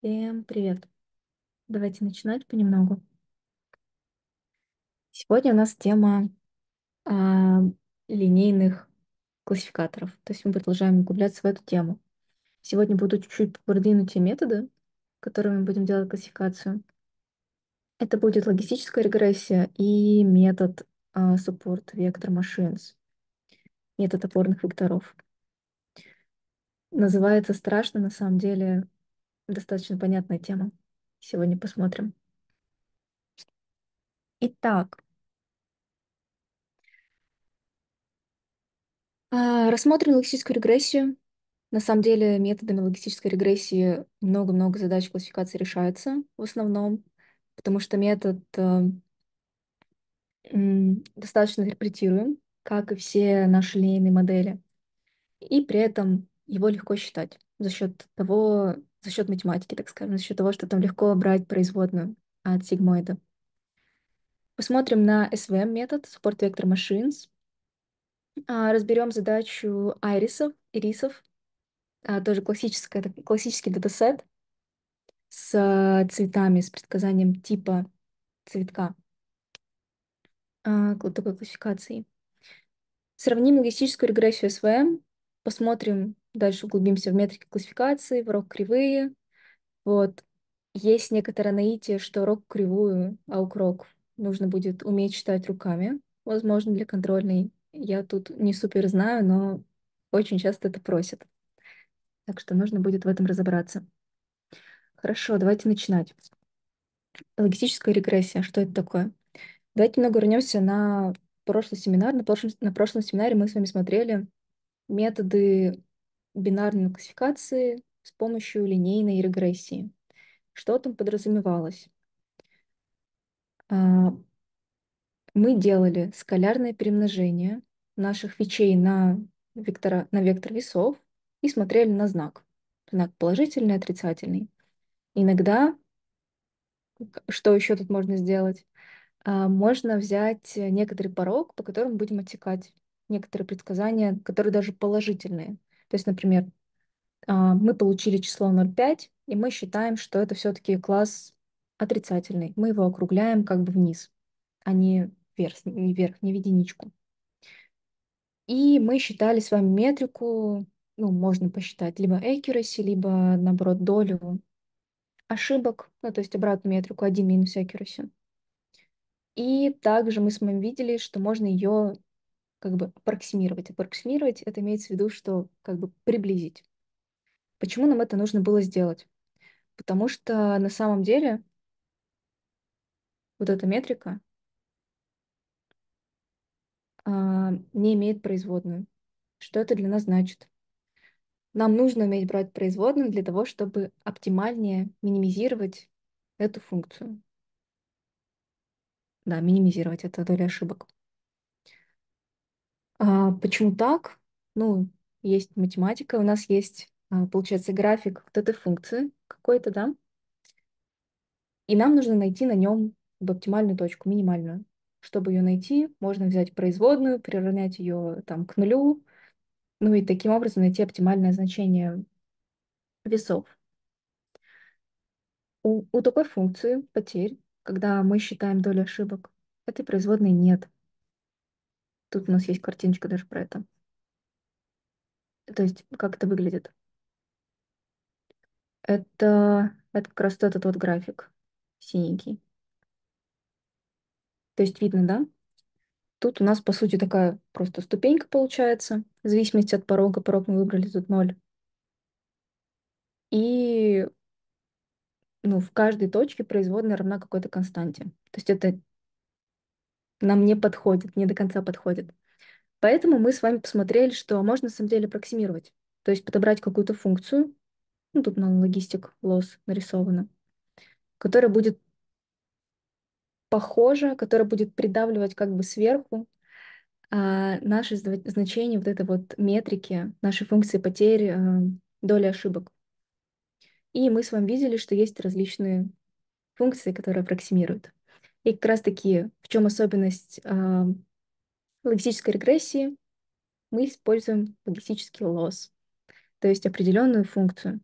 Всем привет! Давайте начинать понемногу. Сегодня у нас тема а, линейных классификаторов, то есть мы продолжаем углубляться в эту тему. Сегодня буду чуть-чуть продвинуть те методы, которыми мы будем делать классификацию. Это будет логистическая регрессия и метод а, support vector machines, метод опорных векторов. Называется страшно, на самом деле, достаточно понятная тема. Сегодня посмотрим. Итак, а, рассмотрим логистическую регрессию. На самом деле методами логистической регрессии много-много задач классификации решаются в основном, потому что метод э, достаточно интерпретируем, как и все наши линейные модели. И при этом его легко считать за счет того, за счет математики, так скажем, за счет того, что там легко брать производную от сигмоида. Посмотрим на SVM метод, Support Vector Machines. Разберем задачу айрисов, ирисов, а, тоже классическая, классический датасет с цветами, с предсказанием типа цветка а, такой классификации. Сравним логистическую регрессию SVM, посмотрим, дальше углубимся в метрики классификации, в рок-кривые. Вот. Есть некоторое наитие, что рок-кривую, аук-рок нужно будет уметь считать руками, возможно, для контрольной. Я тут не супер знаю, но очень часто это просят. Так что нужно будет в этом разобраться. Хорошо, давайте начинать. Логистическая регрессия, что это такое? Давайте немного вернемся на прошлый семинар. На прошлом, на прошлом семинаре мы с вами смотрели методы бинарной классификации с помощью линейной регрессии. Что там подразумевалось? А, мы делали скалярное перемножение наших вещей на, вектора, на вектор весов и смотрели на знак. Знак положительный, отрицательный. Иногда, что еще тут можно сделать? А, можно взять некоторый порог, по которому будем отсекать некоторые предсказания, которые даже положительные. То есть, например, а, мы получили число 0,5, и мы считаем, что это все-таки класс отрицательный. Мы его округляем как бы вниз, а не вверх, не вверх, не в единичку. И мы считали с вами метрику, ну, можно посчитать либо accuracy, либо, наоборот, долю ошибок, ну, то есть обратную метрику 1 минус accuracy. И также мы с вами видели, что можно ее как бы аппроксимировать. Аппроксимировать — это имеется в виду, что как бы приблизить. Почему нам это нужно было сделать? Потому что на самом деле вот эта метрика а, не имеет производную. Что это для нас значит? Нам нужно уметь брать производную для того, чтобы оптимальнее минимизировать эту функцию. Да, минимизировать это доля ошибок. А, почему так? Ну, есть математика, у нас есть, а, получается, график вот этой функции какой-то, да? И нам нужно найти на нем оптимальную точку, минимальную. Чтобы ее найти, можно взять производную, приравнять ее там к нулю, ну и таким образом найти оптимальное значение весов. У, у такой функции потерь, когда мы считаем долю ошибок, этой производной нет. Тут у нас есть картиночка даже про это. То есть, как это выглядит. Это, это как раз этот вот график синенький. То есть видно, да? Тут у нас, по сути, такая просто ступенька получается. В зависимости от порога. Порог мы выбрали тут ноль. И ну, в каждой точке производная равна какой-то константе. То есть это нам не подходит, не до конца подходит. Поэтому мы с вами посмотрели, что можно на самом деле проксимировать. То есть подобрать какую-то функцию, ну, тут на логистик лосс нарисовано, которая будет похожа, которая будет придавливать как бы сверху а, наши значения вот этой вот метрики, наши функции потери а, доли ошибок. И мы с вами видели, что есть различные функции, которые аппроксимируют. И как раз-таки в чем особенность э, логистической регрессии? Мы используем логистический лосс, то есть определенную функцию.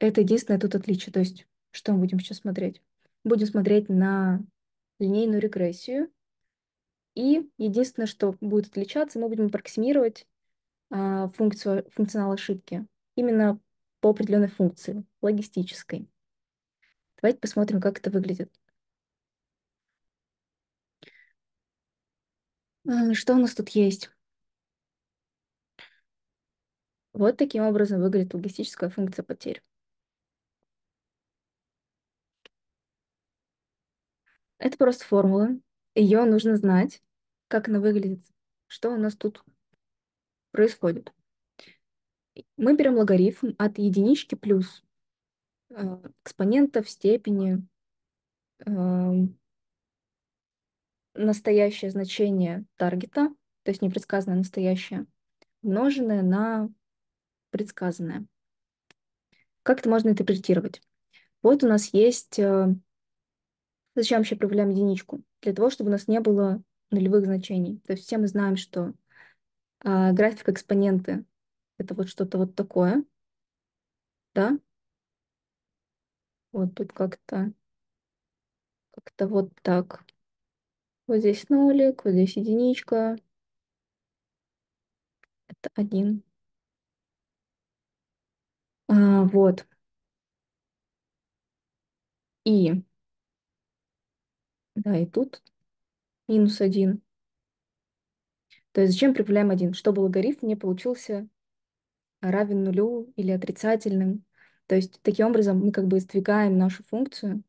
Это единственное тут отличие. То есть что мы будем сейчас смотреть? Будем смотреть на линейную регрессию. И единственное, что будет отличаться, мы будем аппроксимировать э, функцию, функционал ошибки именно по определенной функции, логистической. Давайте посмотрим, как это выглядит. А, что у нас тут есть? Вот таким образом выглядит логистическая функция потерь. Это просто формула. Ее нужно знать, как она выглядит, что у нас тут происходит. Мы берем логарифм от единички плюс а, экспонента в степени а, настоящее значение таргета, то есть непредсказанное настоящее, умноженное на предсказанное. Как это можно интерпретировать? Вот у нас есть... Э, зачем вообще проявляем единичку? Для того, чтобы у нас не было нулевых значений. То есть все мы знаем, что э, график экспоненты — это вот что-то вот такое, да? Вот тут как-то как-то вот так. Вот здесь нолик, вот здесь единичка. Это один. А, вот. И. Да, и тут минус один. То есть зачем прибавляем один? Чтобы логарифм не получился равен нулю или отрицательным. То есть таким образом мы как бы сдвигаем нашу функцию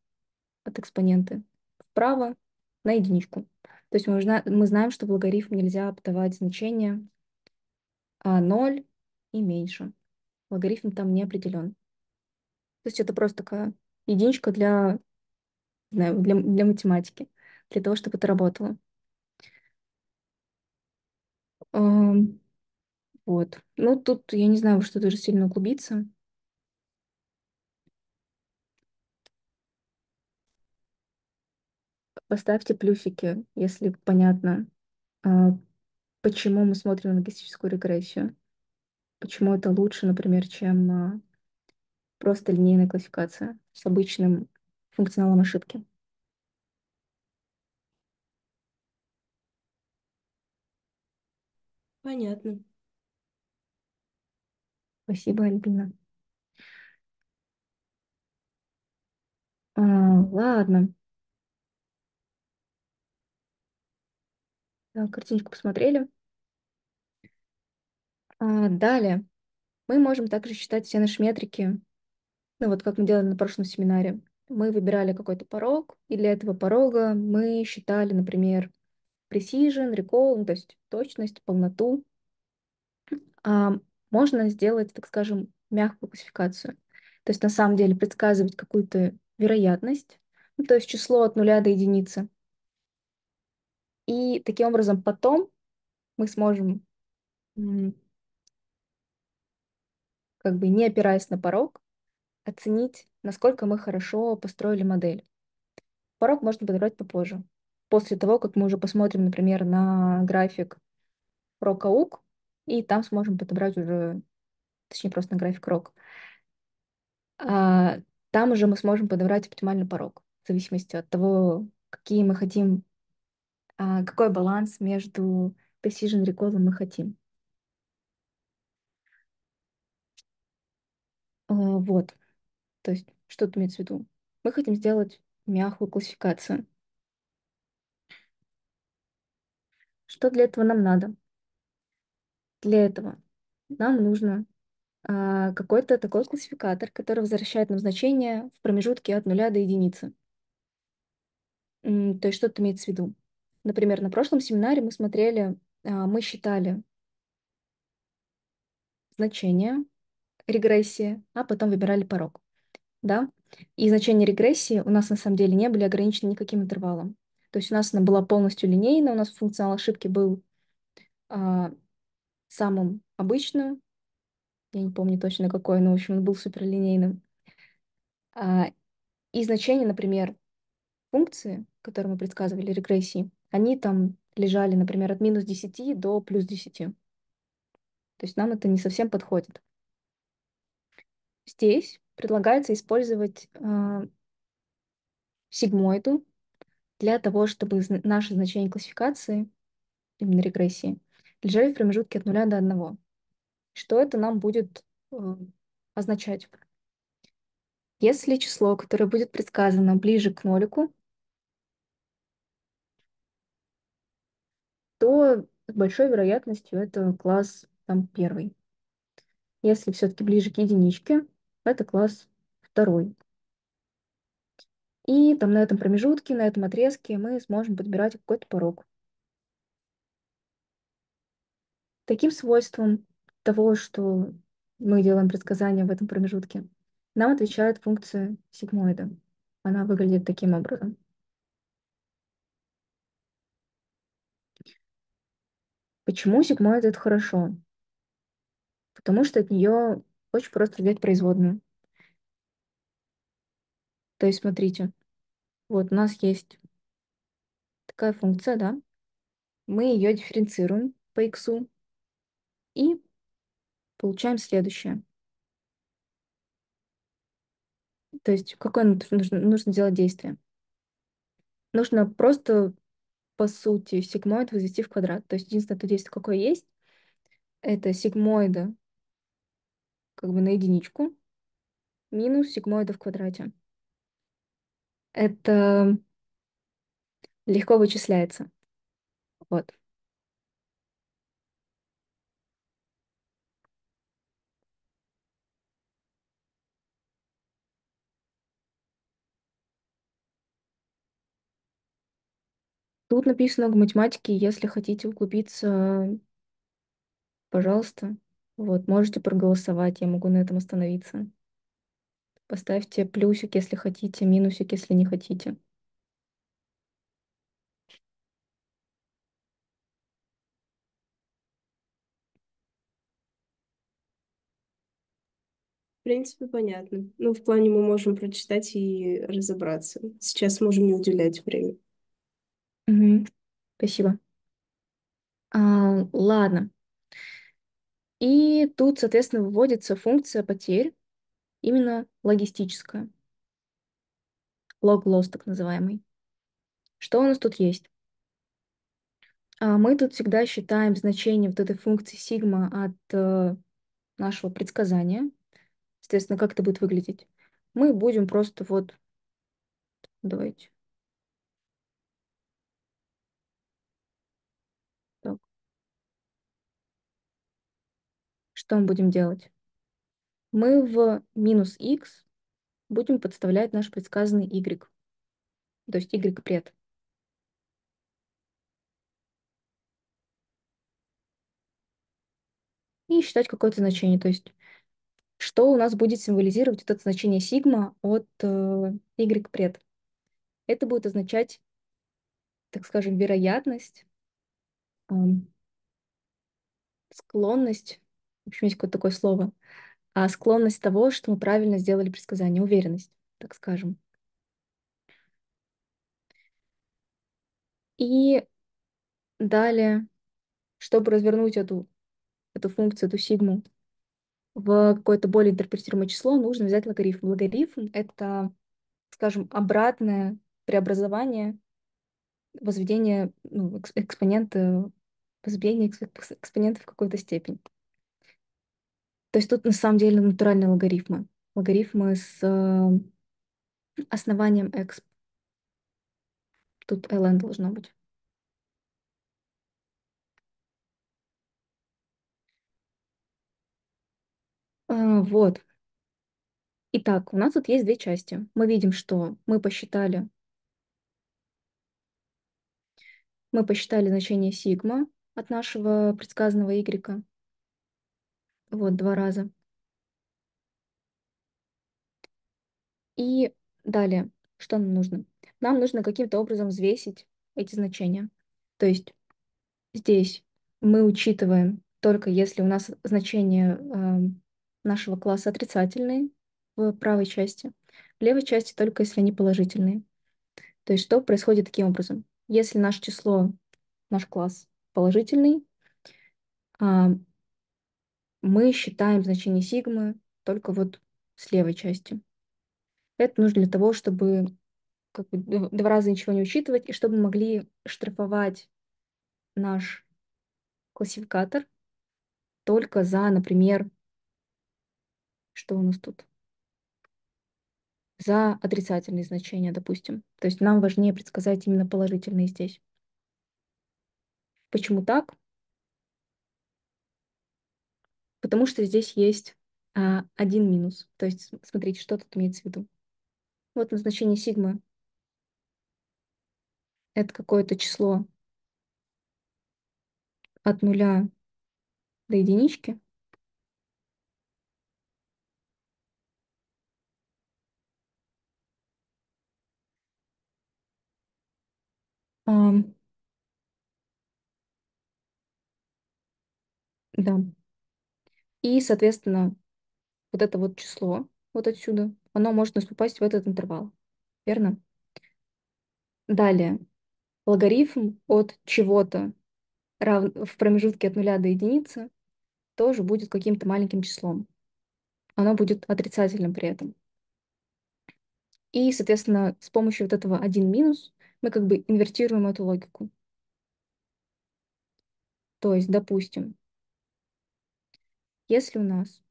от экспоненты вправо на единичку. То есть мы, мы знаем, что в логарифм нельзя подавать значение 0 а, и меньше. Логарифм там не определен. То есть это просто такая единичка для, знаю, для, для математики, для того, чтобы это работало. Вот. Ну, тут, я не знаю, что даже сильно углубиться. Поставьте плюсики, если понятно, а, почему мы смотрим на логистическую регрессию, почему это лучше, например, чем а, просто линейная классификация с обычным функционалом ошибки. Понятно. Спасибо, Альбина. А, ладно. Да, картинку посмотрели. А, далее. Мы можем также считать все наши метрики, ну вот как мы делали на прошлом семинаре. Мы выбирали какой-то порог, и для этого порога мы считали, например, precision, recall, ну, то есть точность, полноту. А можно сделать, так скажем, мягкую классификацию. То есть на самом деле предсказывать какую-то вероятность, ну, то есть число от нуля до единицы – и таким образом потом мы сможем, как бы не опираясь на порог, оценить, насколько мы хорошо построили модель. Порог можно подобрать попозже. После того, как мы уже посмотрим, например, на график рок-аук, и там сможем подобрать уже, точнее, просто на график рок. А, там уже мы сможем подобрать оптимальный порог в зависимости от того, какие мы хотим а, какой баланс между precision recall мы хотим. А, вот. То есть, что тут имеется в виду? Мы хотим сделать мягкую классификацию. Что для этого нам надо? Для этого нам нужно а, какой-то такой классификатор, который возвращает нам значение в промежутке от нуля до единицы. То есть, что тут имеется в виду? Например, на прошлом семинаре мы смотрели, а, мы считали значение регрессии, а потом выбирали порог. Да? И значения регрессии у нас на самом деле не были ограничены никаким интервалом. То есть у нас она была полностью линейная, у нас функционал ошибки был а, самым обычным, я не помню точно какой, но, в общем, он был суперлинейным. А, и значение, например, функции, которые мы предсказывали регрессии, они там лежали, например, от минус 10 до плюс 10. То есть нам это не совсем подходит. Здесь предлагается использовать э, сигмоиду для того, чтобы наши значения классификации, именно регрессии, лежали в промежутке от 0 до 1. Что это нам будет э, означать? Если число, которое будет предсказано ближе к нолику, то с большой вероятностью это класс там, первый. Если все-таки ближе к единичке, это класс второй. И там на этом промежутке, на этом отрезке мы сможем подбирать какой-то порог. Таким свойством того, что мы делаем предсказания в этом промежутке, нам отвечает функция сигмоида. Она выглядит таким образом. Почему сигмоид идет хорошо? Потому что от нее очень просто взять производную. То есть, смотрите, вот у нас есть такая функция, да, мы ее дифференцируем по x и получаем следующее. То есть какое нужно, нужно делать действие? Нужно просто по сути, сигмоид возвести в квадрат. То есть единственное то действие, какое есть, это сигмоида как бы на единичку минус сигмоида в квадрате. Это легко вычисляется. Вот. Тут написано к математике, если хотите углубиться, пожалуйста. Вот, можете проголосовать, я могу на этом остановиться. Поставьте плюсик, если хотите, минусик, если не хотите. В принципе, понятно. Ну, в плане мы можем прочитать и разобраться. Сейчас можем не уделять время. Мгм. Спасибо. А, ладно. И тут, соответственно, выводится функция потерь, именно логистическая, log-loss так называемый. Что у нас тут есть? А, мы тут всегда считаем значение вот этой функции сигма от э, нашего предсказания. Соответственно, как это будет выглядеть? Мы будем просто вот, давайте. что мы будем делать? Мы в минус x будем подставлять наш предсказанный y, то есть y пред. И считать какое-то значение, то есть что у нас будет символизировать это значение сигма от э, y пред. Это будет означать, так скажем, вероятность, эм, склонность общем, есть какое-то такое слово, а склонность того, что мы правильно сделали предсказание, уверенность, так скажем. И далее, чтобы развернуть эту, эту функцию, эту сигму в какое-то более интерпретируемое число, нужно взять логарифм. Логарифм — это, скажем, обратное преобразование возведение ну, экспонента, возведение экспонента в какую-то степень. То есть тут на самом деле натуральные логарифмы. Логарифмы с э, основанием exp. Тут ln должно быть. А, вот. Итак, у нас тут есть две части. Мы видим, что мы посчитали мы посчитали значение сигма от нашего предсказанного y. Вот, два раза. И далее, что нам нужно? Нам нужно каким-то образом взвесить эти значения. То есть здесь мы учитываем только если у нас значения э, нашего класса отрицательные в правой части, в левой части только если они положительные. То есть что происходит таким образом? Если наше число, наш класс положительный, э, мы считаем значение сигмы только вот с левой части. Это нужно для того, чтобы как бы, два раза ничего не учитывать, и чтобы мы могли штрафовать наш классификатор только за, например, что у нас тут? За отрицательные значения, допустим. То есть нам важнее предсказать именно положительные здесь. Почему так? Потому что здесь есть а, один минус. То есть, смотрите, что тут имеется в виду. Вот назначение сигмы. Это какое-то число от нуля до единички. Um, да. И, соответственно, вот это вот число вот отсюда, оно может нас попасть в этот интервал. Верно? Далее. Логарифм от чего-то рав... в промежутке от нуля до единицы тоже будет каким-то маленьким числом. Оно будет отрицательным при этом. И, соответственно, с помощью вот этого 1 минус мы как бы инвертируем эту логику. То есть, допустим, если у нас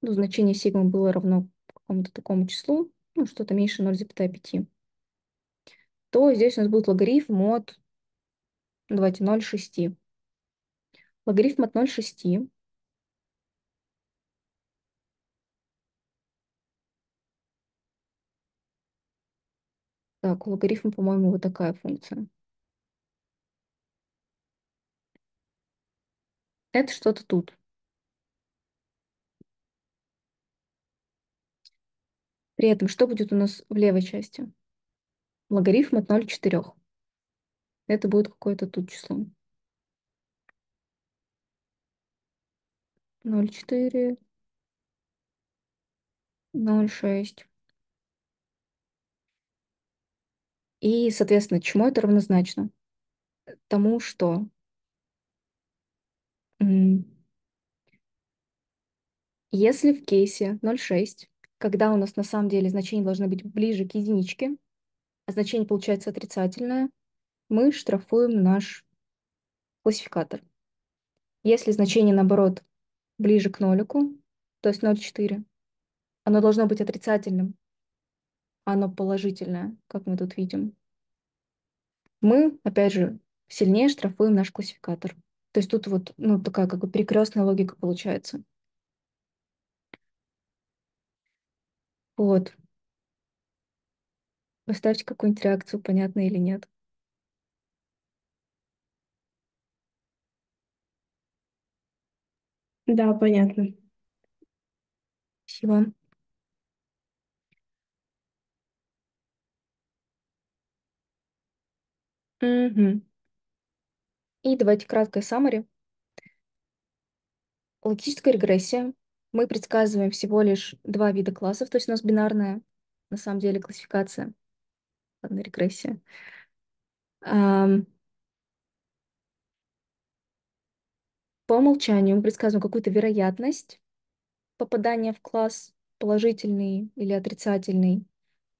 ну, значение сигма было равно какому-то такому числу, ну, что-то меньше 0,5, то здесь у нас будет логарифм от, давайте, 0,6. Логарифм от 0,6 Так, логарифм, по-моему, вот такая функция. Это что-то тут. При этом что будет у нас в левой части? Логарифм от 0 к 4. Это будет какое-то тут число. 0,4, 0,6. И, соответственно, чему это равнозначно? Тому, что если в кейсе 0,6, когда у нас на самом деле значения должны быть ближе к единичке, а значение получается отрицательное, мы штрафуем наш классификатор. Если значение, наоборот, ближе к нолику, то есть 0,4, оно должно быть отрицательным, а оно положительное, как мы тут видим. Мы, опять же, сильнее штрафуем наш классификатор. То есть тут вот ну, такая как бы перекрестная логика получается. Вот. Поставьте какую-нибудь реакцию, понятно или нет. Да, понятно. Спасибо. Угу. И давайте краткое summary. Логическая регрессия. Мы предсказываем всего лишь два вида классов, то есть у нас бинарная, на самом деле, классификация. Ладно, регрессия. По умолчанию мы предсказываем какую-то вероятность попадания в класс, положительный или отрицательный.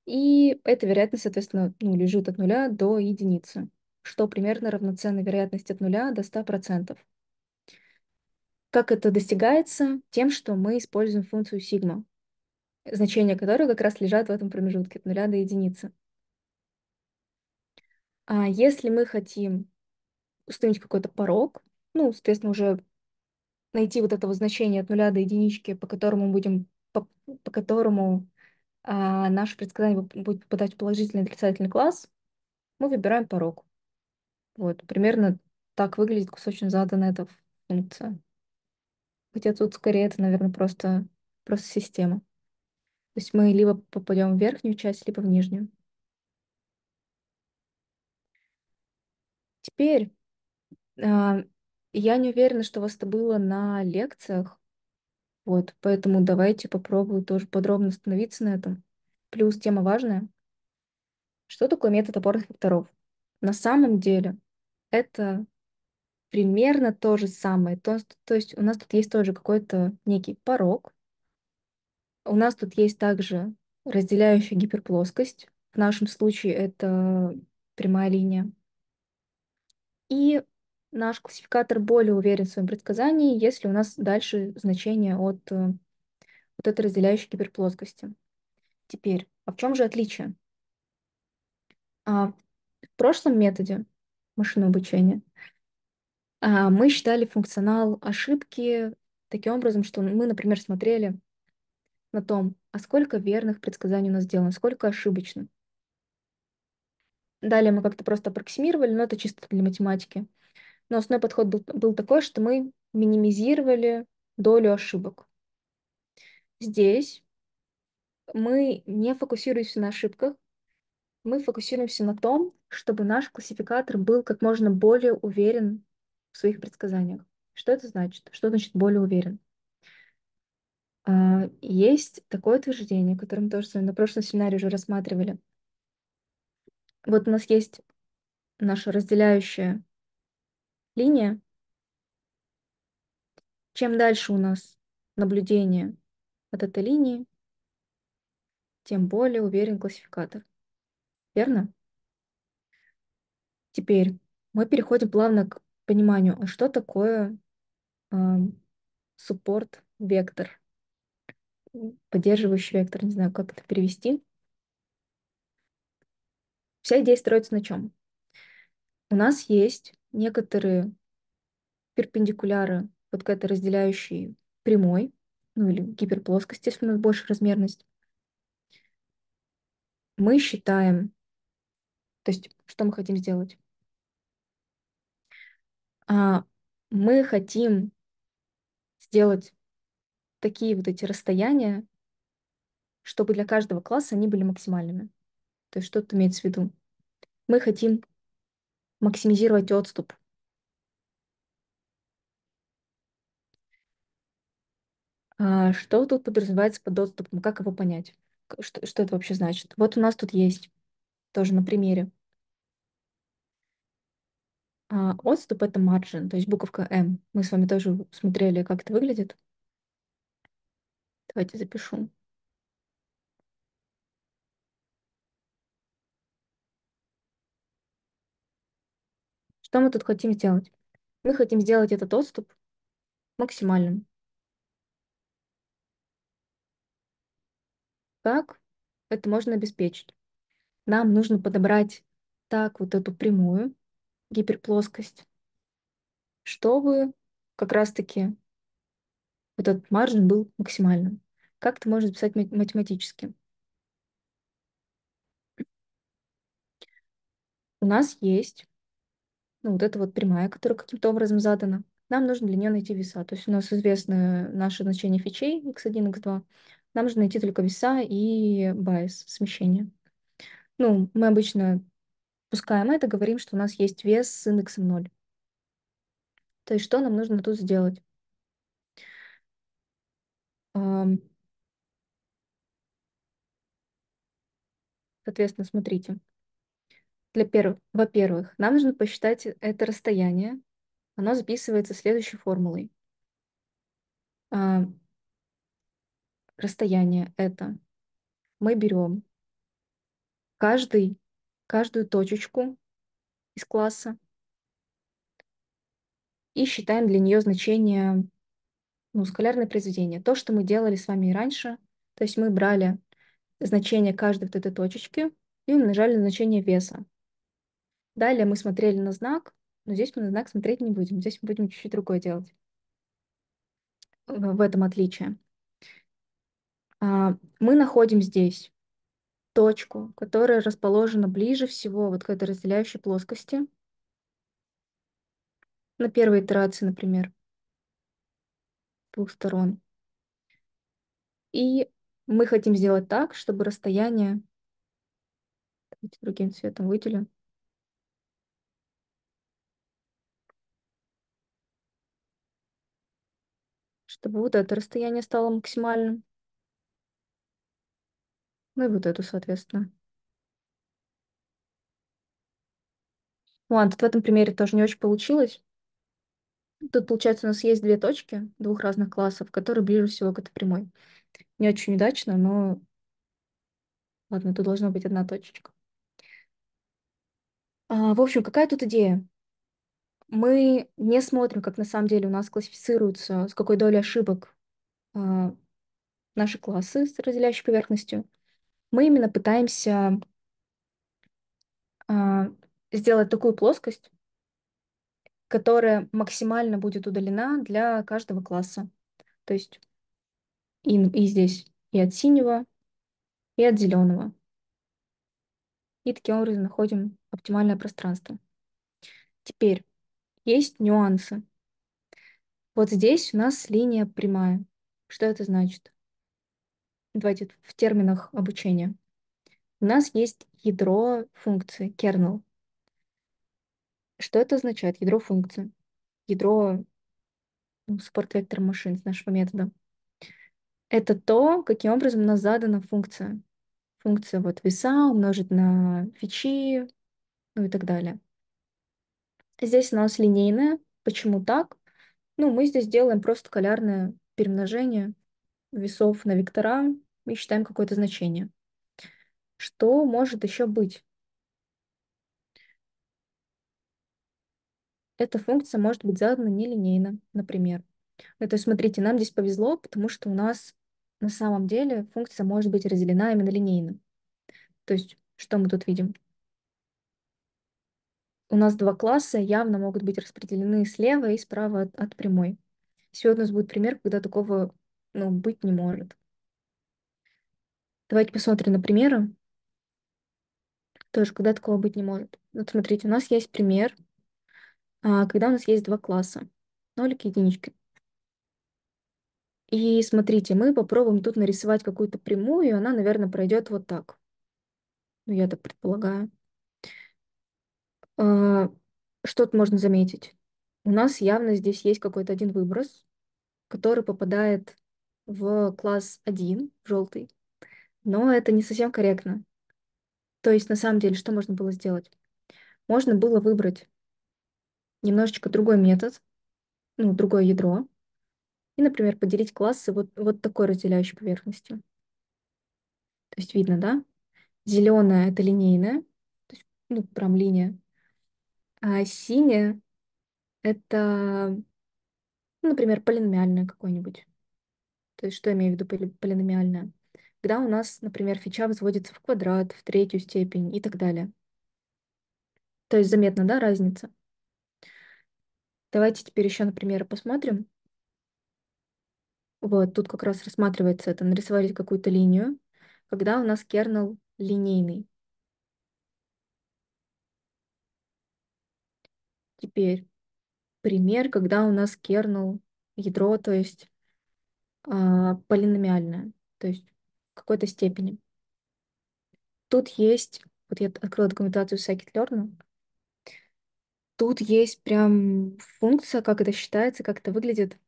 И эта вероятность, соответственно, ну, лежит от нуля до единицы что примерно равноценна вероятности от 0 до 100%. Как это достигается? Тем, что мы используем функцию сигма, значения которой как раз лежат в этом промежутке от 0 до единицы. А если мы хотим установить какой-то порог, ну, соответственно, уже найти вот этого значения от нуля до единички, по которому будем, по, по которому а, наше предсказание будет попадать в положительный отрицательный класс, мы выбираем порог. Вот, примерно так выглядит кусочно заданная эта функция. Хотя тут скорее это, наверное, просто, просто система. То есть мы либо попадем в верхнюю часть, либо в нижнюю. Теперь а, я не уверена, что у вас это было на лекциях, вот, поэтому давайте попробую тоже подробно остановиться на этом. Плюс тема важная. Что такое метод опорных факторов? На самом деле это примерно то же самое. То, то есть у нас тут есть тоже какой-то некий порог. У нас тут есть также разделяющая гиперплоскость. В нашем случае это прямая линия. И наш классификатор более уверен в своем предсказании, если у нас дальше значение от э, вот этой разделяющей гиперплоскости. Теперь, а в чем же отличие? А, прошлом методе машинного обучения а, мы считали функционал ошибки таким образом, что мы, например, смотрели на том, а сколько верных предсказаний у нас сделано, сколько ошибочно. Далее мы как-то просто аппроксимировали, но это чисто для математики. Но основной подход был, был такой, что мы минимизировали долю ошибок. Здесь мы не фокусируемся на ошибках, мы фокусируемся на том, чтобы наш классификатор был как можно более уверен в своих предсказаниях. Что это значит? Что значит более уверен? А, есть такое утверждение, которое мы тоже на прошлом семинаре уже рассматривали. Вот у нас есть наша разделяющая линия. Чем дальше у нас наблюдение от этой линии, тем более уверен классификатор верно? Теперь мы переходим плавно к пониманию, а что такое суппорт э, вектор, поддерживающий вектор, не знаю, как это перевести. Вся идея строится на чем? У нас есть некоторые перпендикуляры вот к этой разделяющей прямой, ну или гиперплоскости, если у нас больше размерность. Мы считаем то есть, что мы хотим сделать? А, мы хотим сделать такие вот эти расстояния, чтобы для каждого класса они были максимальными. То есть что тут имеется в виду? Мы хотим максимизировать отступ. А, что тут подразумевается под отступом? Как его понять? Что, что это вообще значит? Вот у нас тут есть тоже на примере. А отступ — это margin, то есть буковка М. Мы с вами тоже смотрели, как это выглядит. Давайте запишу. Что мы тут хотим сделать? Мы хотим сделать этот отступ максимальным. Как это можно обеспечить? нам нужно подобрать так вот эту прямую гиперплоскость, чтобы как раз-таки вот этот маржин был максимальным. Как это можно записать математически? У нас есть ну, вот эта вот прямая, которая каким-то образом задана. Нам нужно для нее найти веса. То есть у нас известно наше значение фичей x1, x2. Нам нужно найти только веса и байс, смещение. Ну, мы обычно пускаем это, говорим, что у нас есть вес с индексом 0. То есть что нам нужно тут сделать? Соответственно, смотрите. Для первых, во-первых, нам нужно посчитать это расстояние. Оно записывается следующей формулой. Расстояние это мы берем каждый, каждую точечку из класса и считаем для нее значение ну, скалярное произведение. То, что мы делали с вами и раньше, то есть мы брали значение каждой вот этой точечки и умножали на значение веса. Далее мы смотрели на знак, но здесь мы на знак смотреть не будем, здесь мы будем чуть-чуть другое делать. В этом отличие. А, мы находим здесь точку, которая расположена ближе всего вот к этой разделяющей плоскости, на первой итерации, например, двух сторон. И мы хотим сделать так, чтобы расстояние, давайте другим цветом выделю, чтобы вот это расстояние стало максимальным. Ну и вот эту, соответственно. Ну, ладно, тут в этом примере тоже не очень получилось. Тут, получается, у нас есть две точки двух разных классов, которые ближе всего к этой прямой. Не очень удачно, но... Ладно, тут должна быть одна точечка. А, в общем, какая тут идея? Мы не смотрим, как на самом деле у нас классифицируются, с какой долей ошибок а, наши классы с разделяющей поверхностью мы именно пытаемся а, сделать такую плоскость, которая максимально будет удалена для каждого класса. То есть и, и здесь и от синего, и от зеленого. И таким образом находим оптимальное пространство. Теперь есть нюансы. Вот здесь у нас линия прямая. Что это значит? давайте в терминах обучения. У нас есть ядро функции, kernel. Что это означает, ядро функции? Ядро ну, support-вектор машин с нашего метода. Это то, каким образом у нас задана функция. Функция вот веса умножить на фичи, ну и так далее. Здесь у нас линейная. Почему так? Ну, мы здесь делаем просто скалярное перемножение весов на вектора и считаем какое-то значение. Что может еще быть? Эта функция может быть задана нелинейно, например. Это, ну, смотрите, нам здесь повезло, потому что у нас на самом деле функция может быть разделена именно линейно. То есть, что мы тут видим? У нас два класса явно могут быть распределены слева и справа от, от прямой. Сегодня у нас будет пример, когда такого ну, быть не может. Давайте посмотрим на примеры. Тоже, когда такого быть не может. Вот смотрите, у нас есть пример, а, когда у нас есть два класса. Нолики, единички. И смотрите, мы попробуем тут нарисовать какую-то прямую, и она, наверное, пройдет вот так. Ну, я так предполагаю. А, что тут можно заметить? У нас явно здесь есть какой-то один выброс, который попадает в класс 1, в желтый, но это не совсем корректно. То есть, на самом деле, что можно было сделать? Можно было выбрать немножечко другой метод, ну, другое ядро, и, например, поделить классы вот, вот такой разделяющей поверхностью. То есть видно, да? Зеленая — это линейная, то есть, ну, прям линия. А синяя — это, ну, например, полиномиальное какое-нибудь то есть что я имею в виду полиномиальная? Когда у нас, например, фича возводится в квадрат, в третью степень и так далее. То есть заметна, да, разница? Давайте теперь еще например, посмотрим. Вот, тут как раз рассматривается это, нарисовали какую-то линию, когда у нас kernel линейный. Теперь пример, когда у нас kernel ядро, то есть а, полиномиальная, то есть в какой-то степени. Тут есть, вот я открыла документацию scikit-learn, тут есть прям функция, как это считается, как это выглядит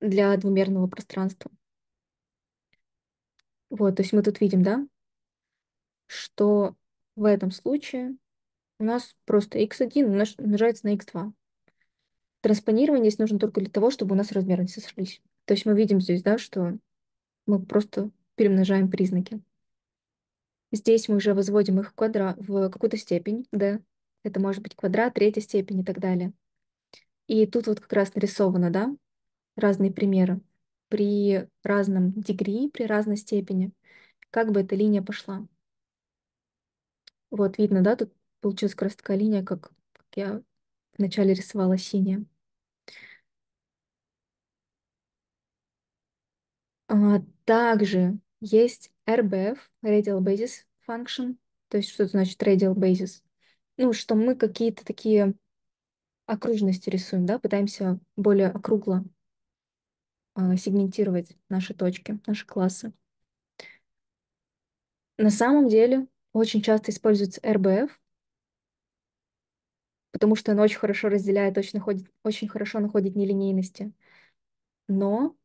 для двумерного пространства. Вот, то есть мы тут видим, да, что в этом случае у нас просто x1 умножается на x2. Транспонирование здесь нужно только для того, чтобы у нас размеры сошлись. То есть мы видим здесь, да, что мы просто перемножаем признаки. Здесь мы уже возводим их в, квадра... в какую-то степень, да. Это может быть квадрат, третья степень и так далее. И тут вот как раз нарисовано, да, разные примеры. При разном дегри, при разной степени, как бы эта линия пошла. Вот видно, да, тут получилась как раз такая линия, как, как я вначале рисовала синяя. А, также есть RBF, Radial Basis Function, то есть что это значит Radial Basis? Ну, что мы какие-то такие окружности рисуем, да, пытаемся более округло а, сегментировать наши точки, наши классы. На самом деле очень часто используется RBF, потому что оно очень хорошо разделяет, очень, находит, очень хорошо находит нелинейности. Но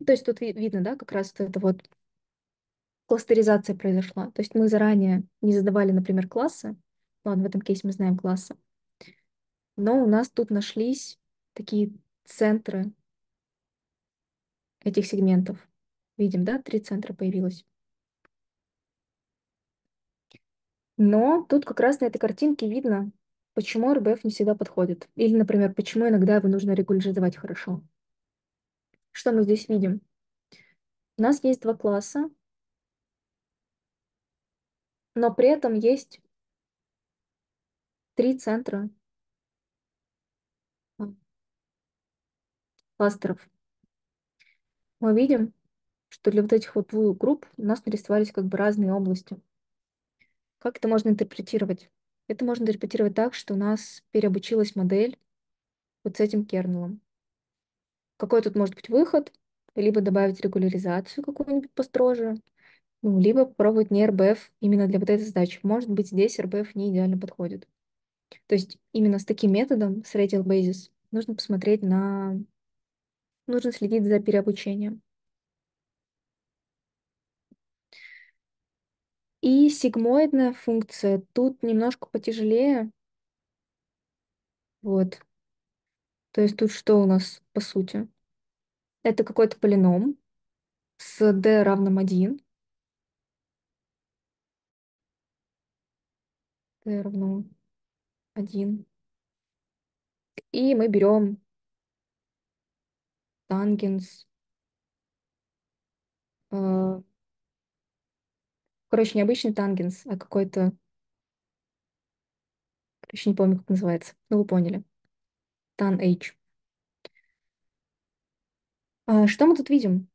ну, то есть тут видно, да, как раз вот это вот кластеризация произошла. То есть мы заранее не задавали, например, классы. Ладно, в этом кейсе мы знаем классы. Но у нас тут нашлись такие центры этих сегментов. Видим, да, три центра появилось. Но тут как раз на этой картинке видно, почему РБФ не всегда подходит. Или, например, почему иногда его нужно регулировать хорошо. Что мы здесь видим? У нас есть два класса, но при этом есть три центра кластеров. Мы видим, что для вот этих вот двух групп у нас нарисовались как бы разные области. Как это можно интерпретировать? Это можно интерпретировать так, что у нас переобучилась модель вот с этим кернелом какой тут может быть выход? Либо добавить регуляризацию какую-нибудь построже, ну, либо попробовать не РБФ именно для вот этой задачи. Может быть, здесь РБФ не идеально подходит. То есть именно с таким методом, с Radial Basis, нужно посмотреть на... Нужно следить за переобучением. И сигмоидная функция тут немножко потяжелее. Вот. То есть тут что у нас по сути? Это какой-то полином с d равным 1. d равно 1. И мы берем тангенс. Э, короче, не обычный тангенс, а какой-то... Короче, не помню, как называется. Ну, вы поняли. TAN-H. А, что мы тут видим?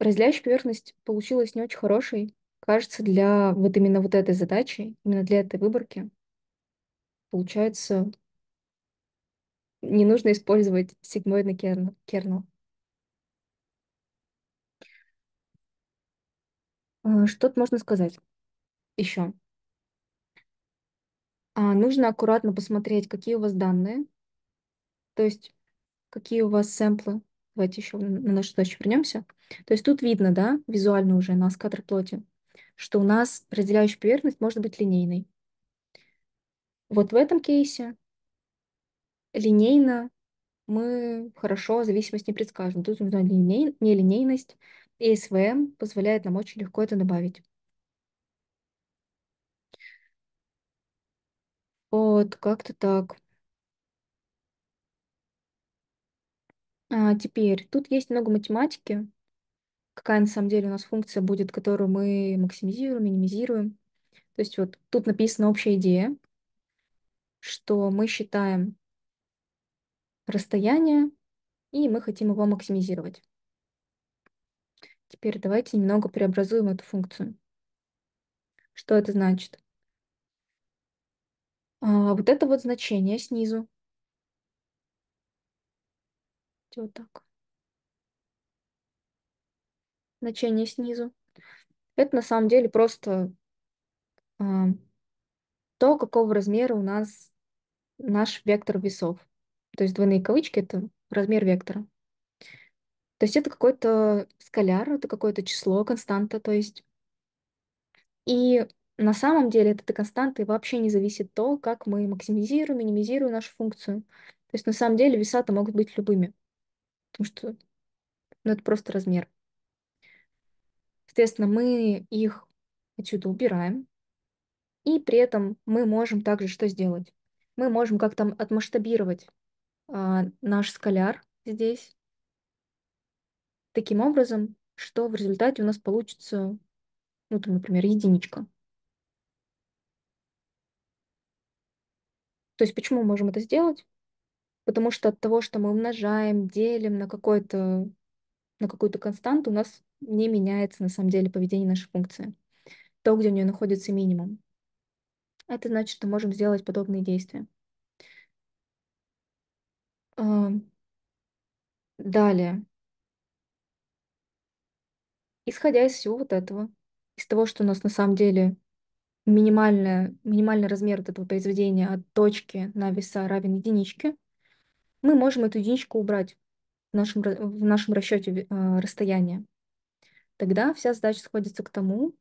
Разделяющая поверхность получилась не очень хорошей. Кажется, для вот именно вот этой задачи, именно для этой выборки, получается, не нужно использовать сигмоидный кернел. А, что тут можно сказать еще? А, нужно аккуратно посмотреть, какие у вас данные, то есть какие у вас сэмплы. Давайте еще на нашу задачу вернемся. То есть тут видно, да, визуально уже на скатер что у нас разделяющая поверхность может быть линейной. Вот в этом кейсе линейно мы хорошо зависимость не предскажем. Тут нужна линей... нелинейность, и СВМ позволяет нам очень легко это добавить. Вот, как-то так. А, теперь, тут есть много математики. Какая на самом деле у нас функция будет, которую мы максимизируем, минимизируем. То есть вот тут написана общая идея, что мы считаем расстояние, и мы хотим его максимизировать. Теперь давайте немного преобразуем эту функцию. Что это значит? А, вот это вот значение снизу, Давайте вот так. Значение снизу. Это на самом деле просто э, то, какого размера у нас наш вектор весов. То есть двойные кавычки — это размер вектора. То есть это какой-то скаляр, это какое-то число, константа, то есть. И на самом деле от этой константы вообще не зависит то, как мы максимизируем, минимизируем нашу функцию. То есть на самом деле веса-то могут быть любыми. Потому что ну, это просто размер. Соответственно, мы их отсюда убираем. И при этом мы можем также что сделать? Мы можем как-то отмасштабировать а, наш скаляр здесь таким образом, что в результате у нас получится, ну, там, например, единичка. То есть почему мы можем это сделать? потому что от того, что мы умножаем, делим на, какую то на какую-то константу, у нас не меняется на самом деле поведение нашей функции, то, где у нее находится минимум. Это значит, что можем сделать подобные действия. Эм, далее. Исходя из всего вот этого, из того, что у нас на самом деле минимальный, минимальный размер вот этого произведения от точки на веса равен единичке, мы можем эту единичку убрать в нашем, в нашем расчете э, расстояния. Тогда вся задача сходится к тому,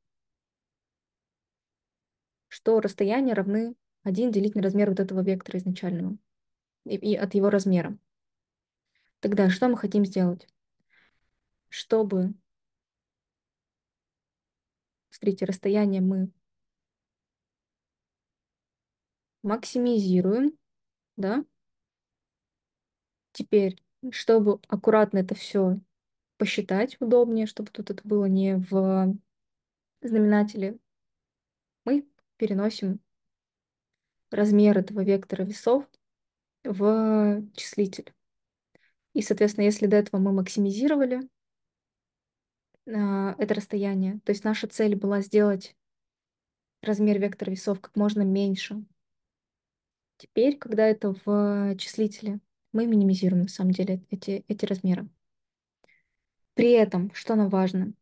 что расстояния равны 1 делить на размер вот этого вектора изначального и, и от его размера. Тогда что мы хотим сделать? Чтобы... Смотрите, расстояние мы максимизируем, да? Теперь, чтобы аккуратно это все посчитать удобнее, чтобы тут это было не в знаменателе, мы переносим размер этого вектора весов в числитель. И, соответственно, если до этого мы максимизировали э, это расстояние, то есть наша цель была сделать размер вектора весов как можно меньше. Теперь, когда это в числителе, мы минимизируем на самом деле эти, эти размеры. При этом, что нам важно?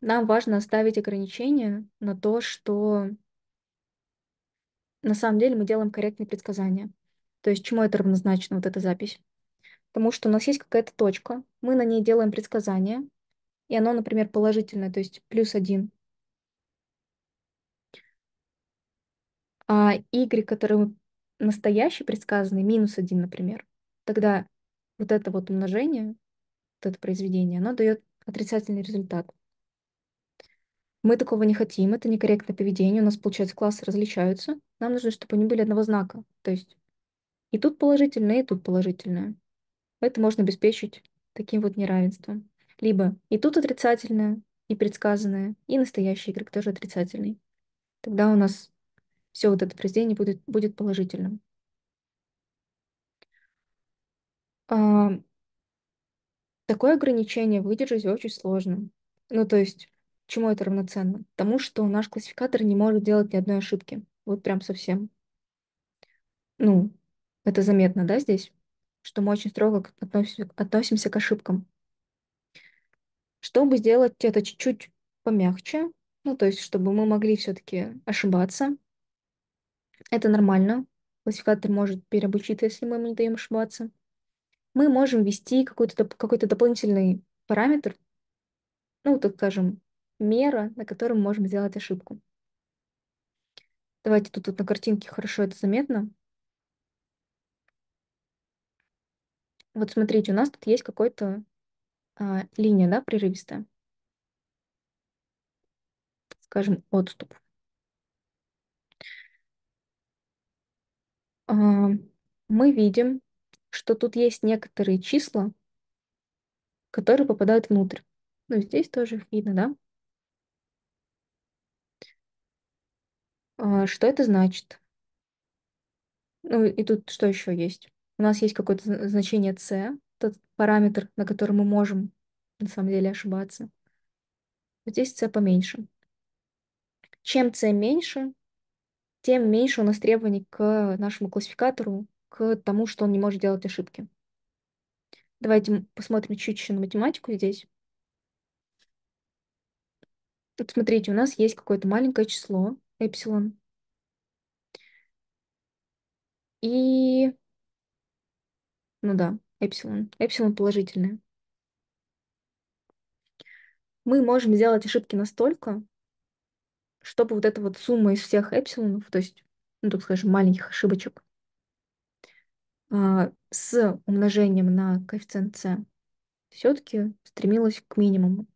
Нам важно оставить ограничения на то, что на самом деле мы делаем корректные предсказания. То есть чему это равнозначно, вот эта запись? Потому что у нас есть какая-то точка, мы на ней делаем предсказание, и оно, например, положительное, то есть плюс один. А y, который мы настоящий предсказанный минус один, например, тогда вот это вот умножение, вот это произведение, оно дает отрицательный результат. Мы такого не хотим, это некорректное поведение, у нас, получается, классы различаются, нам нужно, чтобы они были одного знака, то есть и тут положительное, и тут положительное. Это можно обеспечить таким вот неравенством. Либо и тут отрицательное, и предсказанное, и настоящий игрок тоже отрицательный. Тогда у нас все вот это произведение будет, будет положительным. А, такое ограничение выдержать очень сложно. Ну, то есть, чему это равноценно? Тому, что наш классификатор не может делать ни одной ошибки. Вот прям совсем. Ну, это заметно, да, здесь? Что мы очень строго относимся, относимся к ошибкам. Чтобы сделать это чуть-чуть помягче, ну, то есть, чтобы мы могли все-таки ошибаться, это нормально. Классификатор может переобучиться, если мы ему не даем ошибаться. Мы можем ввести какой-то доп- какой дополнительный параметр, ну, так скажем, мера, на котором можем сделать ошибку. Давайте тут вот на картинке хорошо это заметно. Вот смотрите, у нас тут есть какая-то а, линия, да, прерывистая. Скажем, отступ. А, мы видим, что тут есть некоторые числа, которые попадают внутрь. Ну, здесь тоже их видно, да? А, что это значит? Ну, и тут что еще есть? У нас есть какое-то значение c, тот параметр, на котором мы можем на самом деле ошибаться. Вот здесь c поменьше. Чем c меньше, тем меньше у нас требований к нашему классификатору, к тому, что он не может делать ошибки. Давайте посмотрим чуть чуть на математику здесь. Вот смотрите, у нас есть какое-то маленькое число, эпсилон. И, ну да, эпсилон. Эпсилон положительное. Мы можем сделать ошибки настолько, чтобы вот эта вот сумма из всех эпсилонов, то есть, ну, тут скажем, маленьких ошибочек, а, с умножением на коэффициент c все-таки стремилась к минимуму.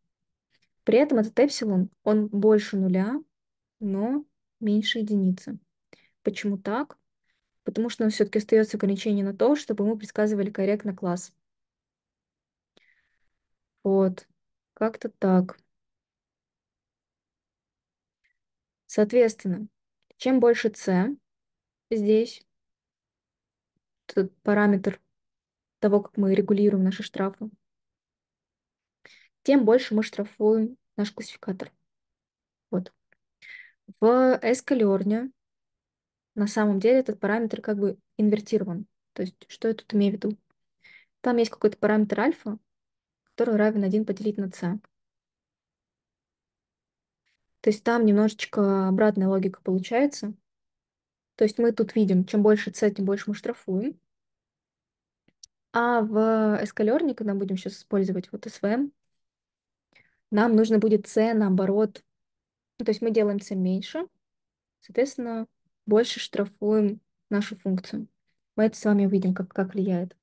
При этом этот эпсилон, он больше нуля, но меньше единицы. Почему так? Потому что у нас все-таки остается ограничение на то, чтобы мы предсказывали корректно класс. Вот, как-то так. Соответственно, чем больше c здесь, этот параметр того, как мы регулируем наши штрафы, тем больше мы штрафуем наш классификатор. Вот. В эскалерне на самом деле этот параметр как бы инвертирован. То есть что я тут имею в виду? Там есть какой-то параметр альфа, который равен 1 поделить на c. То есть там немножечко обратная логика получается. То есть мы тут видим, чем больше c, тем больше мы штрафуем. А в эскалерне, когда будем сейчас использовать вот SVM, нам нужно будет c наоборот. Ну, то есть мы делаем c меньше, соответственно, больше штрафуем нашу функцию. Мы это с вами увидим, как, как влияет.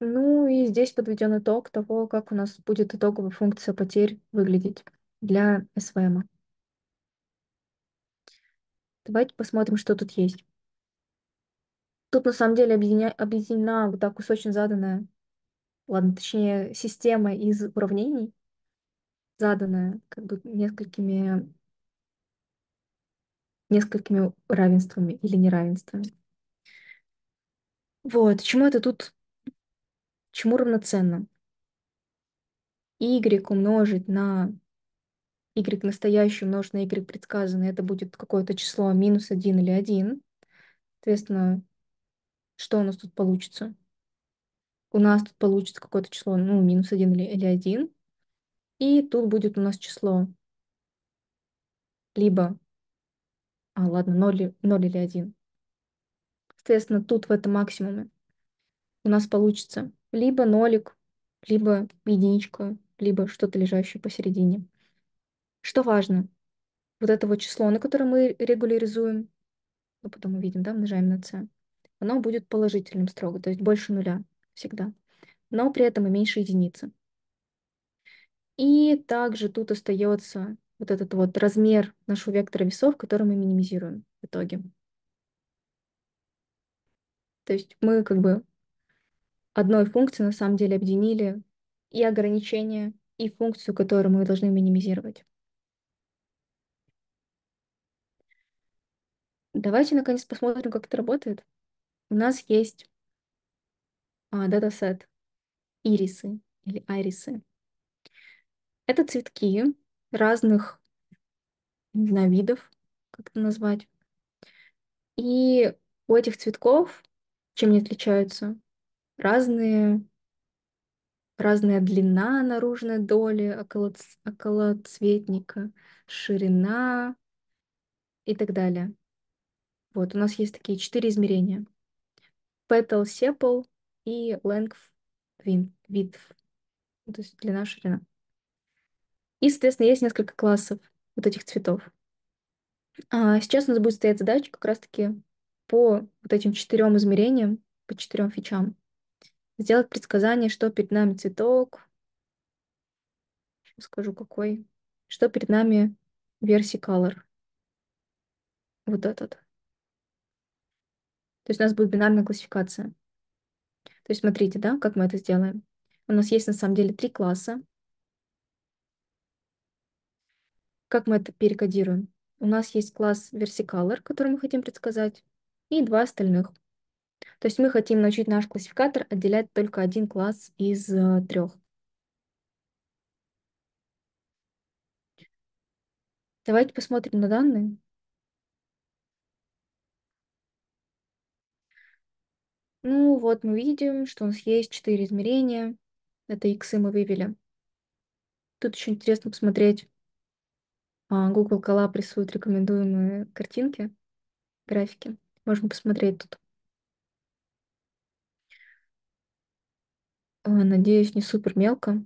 Ну и здесь подведен итог того, как у нас будет итоговая функция потерь выглядеть для СВМ. Давайте посмотрим, что тут есть. Тут на самом деле объединя... объединена вот так кусочно заданная, ладно, точнее, система из уравнений, заданная как бы несколькими, несколькими равенствами или неравенствами. Вот, чему это тут чему равноценно y умножить на y настоящий умножить на y предсказанный, это будет какое-то число а минус 1 или 1. Соответственно, что у нас тут получится? У нас тут получится какое-то число, ну, минус 1 или, или 1. И тут будет у нас число либо, а, ладно, 0, 0 или 1. Соответственно, тут в этом максимуме у нас получится либо нолик, либо единичка, либо что-то лежащее посередине. Что важно? Вот это вот число, на которое мы регуляризуем, ну, потом увидим, да, умножаем на c, оно будет положительным строго, то есть больше нуля всегда, но при этом и меньше единицы. И также тут остается вот этот вот размер нашего вектора весов, который мы минимизируем в итоге. То есть мы как бы одной функции на самом деле объединили и ограничения, и функцию, которую мы должны минимизировать. Давайте наконец посмотрим, как это работает. У нас есть а, датасет ирисы или айрисы. Это цветки разных не знаю, видов, как это назвать. И у этих цветков, чем они отличаются, разные, разная длина наружной доли околоц- околоцветника, ширина и так далее. Вот, у нас есть такие четыре измерения. Petal, sepal и length, width. Ну, то есть длина, ширина. И, соответственно, есть несколько классов вот этих цветов. А сейчас у нас будет стоять задача как раз-таки по вот этим четырем измерениям, по четырем фичам. Сделать предсказание, что перед нами цветок. Сейчас скажу, какой. Что перед нами VersiColor. Вот этот. То есть у нас будет бинарная классификация. То есть смотрите, да, как мы это сделаем. У нас есть на самом деле три класса. Как мы это перекодируем? У нас есть класс VersiColor, который мы хотим предсказать, и два остальных — то есть мы хотим научить наш классификатор отделять только один класс из э, трех. Давайте посмотрим на данные. Ну вот мы видим, что у нас есть четыре измерения. Это иксы мы вывели. Тут еще интересно посмотреть. А, Google Colab рисует рекомендуемые картинки, графики. Можем посмотреть тут. Э, надеюсь, не супер мелко.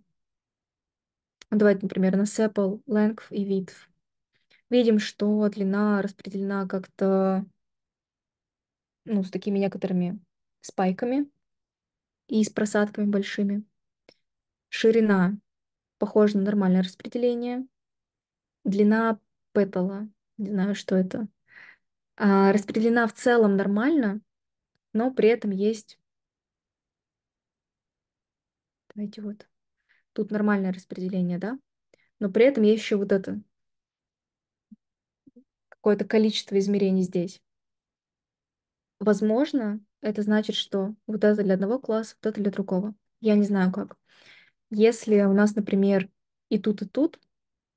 Давайте, например, на sepal, length и width. Видим, что длина распределена как-то ну, с такими некоторыми спайками и с просадками большими. Ширина похожа на нормальное распределение. Длина петала, не знаю, что это. А, распределена в целом нормально, но при этом есть Давайте вот. Тут нормальное распределение, да? Но при этом есть еще вот это. Какое-то количество измерений здесь. Возможно, это значит, что вот это для одного класса, вот это для другого. Я не знаю как. Если у нас, например, и тут, и тут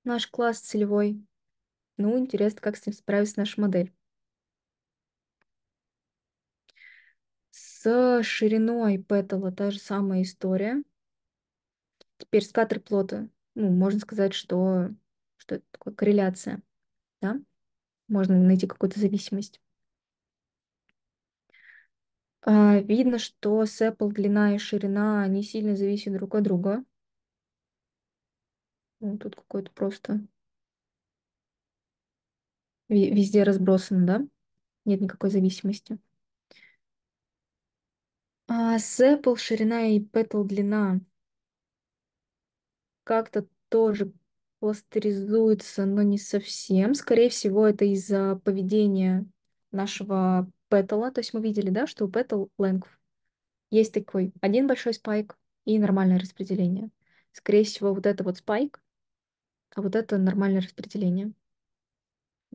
наш класс целевой, ну, интересно, как с ним справится наша модель. С шириной петала та же самая история. Теперь плота. Ну, можно сказать, что, что это такое корреляция. Да? Можно найти какую-то зависимость. А, видно, что сэпл длина и ширина, они сильно зависят друг от друга. Ну, тут какое-то просто... Везде разбросано, да? Нет никакой зависимости. А, сэпл, ширина и петл длина как-то тоже кластеризуется, но не совсем. Скорее всего, это из-за поведения нашего петала. То есть мы видели, да, что у пэтл лэнгв есть такой один большой спайк и нормальное распределение. Скорее всего, вот это вот спайк, а вот это нормальное распределение.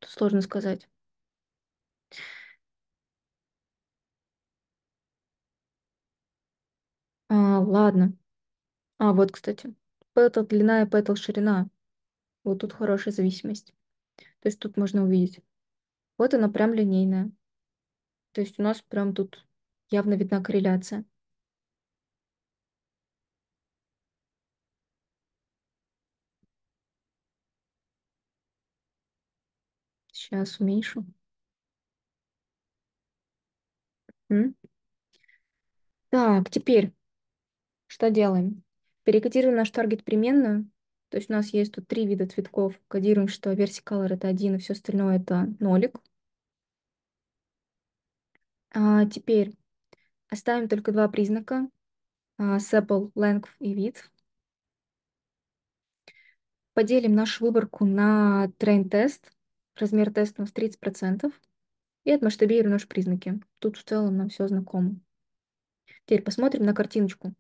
Тут сложно сказать. А, ладно. А, вот, кстати петл длина и петл ширина. Вот тут хорошая зависимость. То есть тут можно увидеть. Вот она прям линейная. То есть у нас прям тут явно видна корреляция. Сейчас уменьшу. Так, теперь что делаем? Перекодируем наш таргет переменную. То есть у нас есть тут три вида цветков. Кодируем, что версия VersiColor это один, и все остальное это нолик. А теперь оставим только два признака. Sepal, а, length и вид. Поделим нашу выборку на train тест. Размер теста у нас 30%. И отмасштабируем наши признаки. Тут в целом нам все знакомо. Теперь посмотрим на картиночку.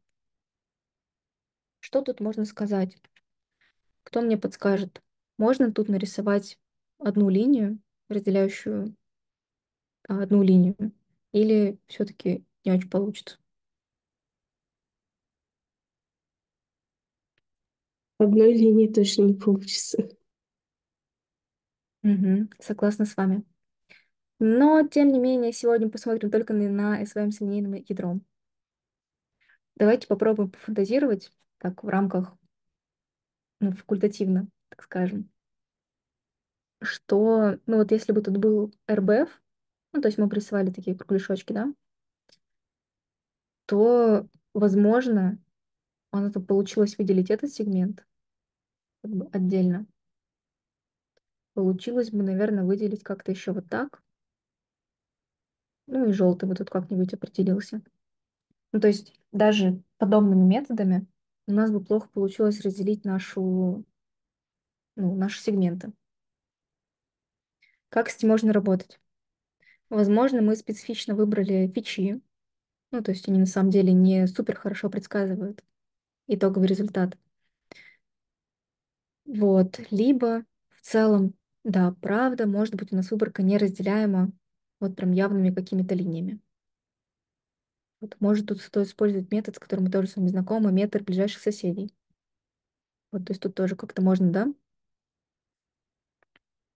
Что тут можно сказать? Кто мне подскажет? Можно тут нарисовать одну линию, разделяющую а, одну линию? Или все-таки не очень получится? Одной линии точно не получится. Угу, согласна с вами. Но, тем не менее, сегодня посмотрим только на SVM с линейным ядром. Давайте попробуем пофантазировать, так в рамках ну, факультативно, так скажем, что, ну вот если бы тут был РБФ, ну то есть мы присылали такие кругляшочки, да, то, возможно, у нас получилось выделить этот сегмент как бы отдельно. Получилось бы, наверное, выделить как-то еще вот так. Ну и желтый бы тут как-нибудь определился. Ну, то есть даже подобными методами у нас бы плохо получилось разделить нашу, ну, наши сегменты. Как с этим можно работать? Возможно, мы специфично выбрали фичи, ну, то есть они на самом деле не супер хорошо предсказывают итоговый результат. Вот, либо в целом, да, правда, может быть, у нас выборка не разделяема вот прям явными какими-то линиями. Вот, может, тут стоит использовать метод, с которым мы тоже с вами знакомы, метод ближайших соседей. Вот, то есть тут тоже как-то можно, да?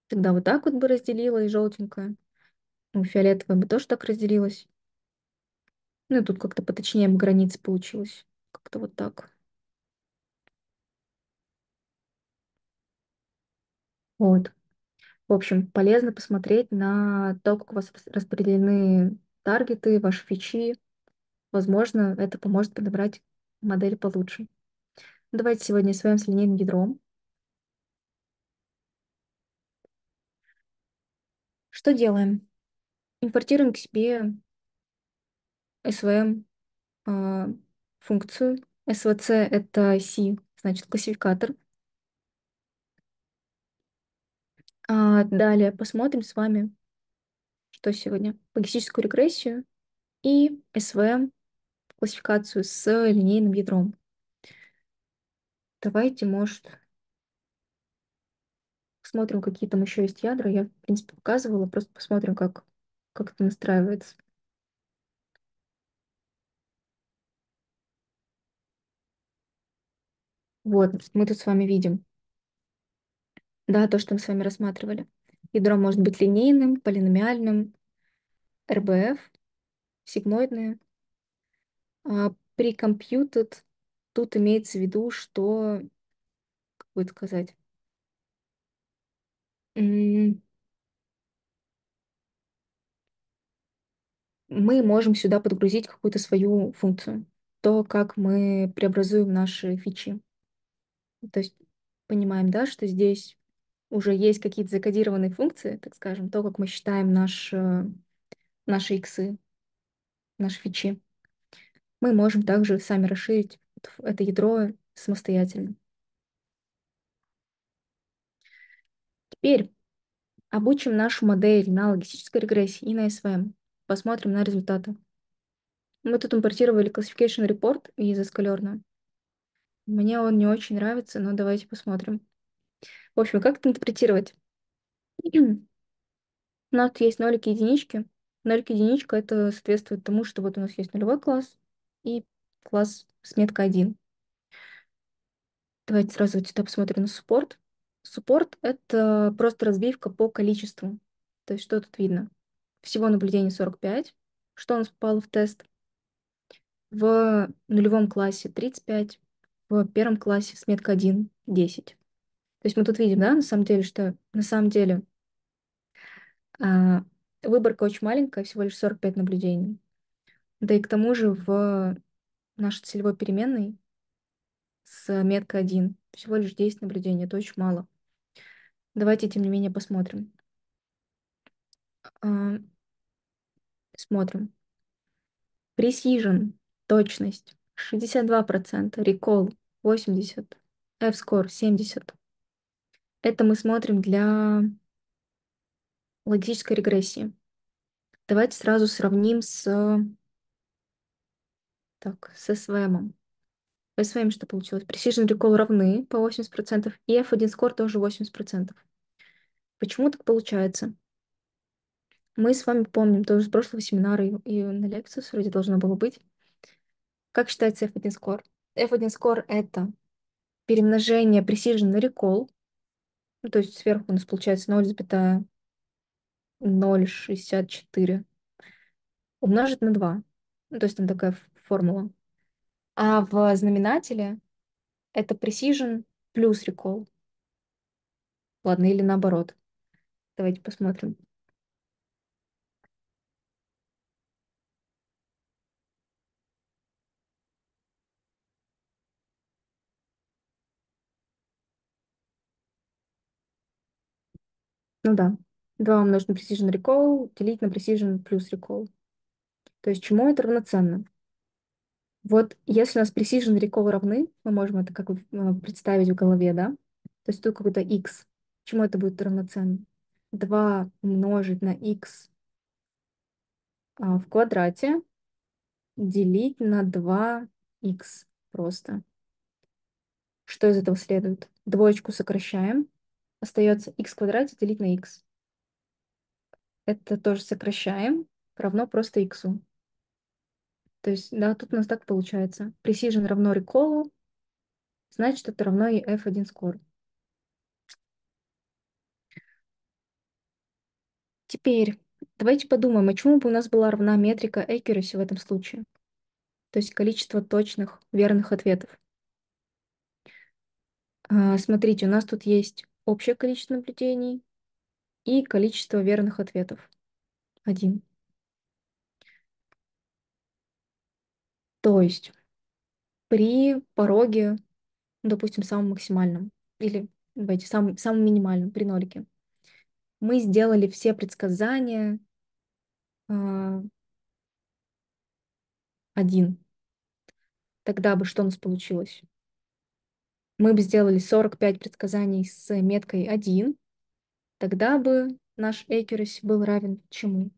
Тогда вот так вот бы разделилась желтенькое, Ну, фиолетовая бы тоже так разделилось. Ну, и тут как-то поточнее бы границы получилось. Как-то вот так. Вот. В общем, полезно посмотреть на то, как у вас распределены таргеты, ваши фичи, Возможно, это поможет подобрать модель получше. Давайте сегодня своим с линейным ядром. Что делаем? Импортируем к себе SVM э, а, функцию. SVC — это C, значит, классификатор. А далее посмотрим с вами, что сегодня. Логистическую регрессию и SVM классификацию с линейным ядром. Давайте, может, посмотрим, какие там еще есть ядра. Я, в принципе, показывала, просто посмотрим, как, как это настраивается. Вот, мы тут с вами видим. Да, то, что мы с вами рассматривали. Ядро может быть линейным, полиномиальным, РБФ, сигмоидное, а При computed тут имеется в виду, что, как бы сказать, мы можем сюда подгрузить какую-то свою функцию, то, как мы преобразуем наши фичи. То есть понимаем, да, что здесь уже есть какие-то закодированные функции, так скажем, то, как мы считаем наши э, наши иксы, наши фичи мы можем также сами расширить это ядро самостоятельно. Теперь обучим нашу модель на логистической регрессии и на SVM. Посмотрим на результаты. Мы тут импортировали Classification Report из эскалерна. Мне он не очень нравится, но давайте посмотрим. В общем, как это интерпретировать? У нас есть нолики единички. Нолик единичка это соответствует тому, что вот у нас есть нулевой класс, и класс сметка меткой 1. Давайте сразу вот сюда посмотрим на суппорт. Суппорт — это просто разбивка по количеству. То есть что тут видно? Всего наблюдений 45, что у нас попало в тест. В нулевом классе 35, в первом классе сметка меткой 1 — 10. То есть мы тут видим, да, на самом деле, что на самом деле а, выборка очень маленькая, всего лишь 45 наблюдений. Да и к тому же в нашей целевой переменной с меткой 1 всего лишь 10 наблюдений, это очень мало. Давайте, тем не менее, посмотрим. А, смотрим. Precision, точность 62%, recall 80%, F-score 70%. Это мы смотрим для логической регрессии. Давайте сразу сравним с так, со своим, По своим, что получилось? Precision Recall равны по 80%, и F1 Score тоже 80%. Почему так получается? Мы с вами помним тоже с прошлого семинара и, и на лекцию вроде должно было быть. Как считается F1 Score? F1 Score — это перемножение Precision на Recall, ну, то есть сверху у нас получается 0,064 умножить на 2. Ну, то есть там такая формула. А в знаменателе это precision плюс recall. Ладно, или наоборот. Давайте посмотрим. Ну да. 2 умножить на precision recall делить на precision плюс recall. То есть чему это равноценно? Вот если у нас precision recall равны, мы можем это как бы э, представить в голове, да? То есть тут какой-то x. Чему это будет равноценно? 2 умножить на x а, в квадрате делить на 2 x просто. Что из этого следует? Двоечку сокращаем. Остается x в квадрате делить на x. Это тоже сокращаем. Равно просто x. То есть, да, тут у нас так получается. Precision равно recall, значит, это равно и F1 score. Теперь давайте подумаем, а чему бы у нас была равна метрика accuracy в этом случае? То есть количество точных, верных ответов. А, смотрите, у нас тут есть общее количество наблюдений и количество верных ответов. Один. То есть при пороге, допустим, самом максимальном, или давайте, самом, самом минимальном, при нолике, мы сделали все предсказания э, один. Тогда бы что у нас получилось? Мы бы сделали 45 предсказаний с меткой 1, тогда бы наш accuracy был равен чему?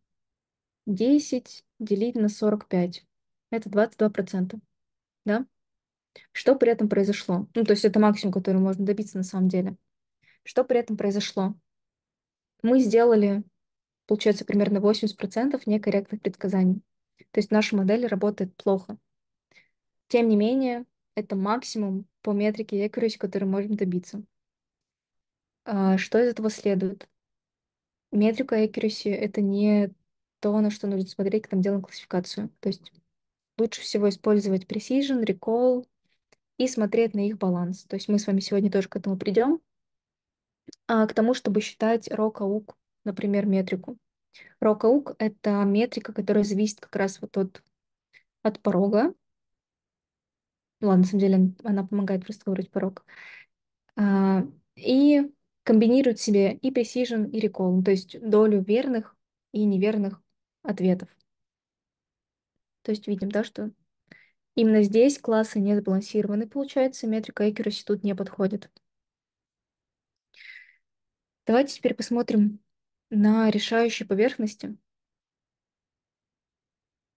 10 делить на 45 это 22%. Да? Что при этом произошло? Ну, то есть это максимум, который можно добиться на самом деле. Что при этом произошло? Мы сделали, получается, примерно 80% некорректных предсказаний. То есть наша модель работает плохо. Тем не менее, это максимум по метрике accuracy, который можем добиться. А, что из этого следует? Метрика accuracy — это не то, на что нужно смотреть, когда мы делаем классификацию. То есть лучше всего использовать Precision, Recall и смотреть на их баланс. То есть мы с вами сегодня тоже к этому придем, а, к тому, чтобы считать рокаук, например, метрику. Рокаук — это метрика, которая зависит как раз вот от, от порога. Ну, ладно, на самом деле она помогает просто выбрать порог. А, и комбинирует себе и precision, и recall, то есть долю верных и неверных ответов. То есть видим, да, что именно здесь классы не сбалансированы, получается, метрика accuracy тут не подходит. Давайте теперь посмотрим на решающие поверхности.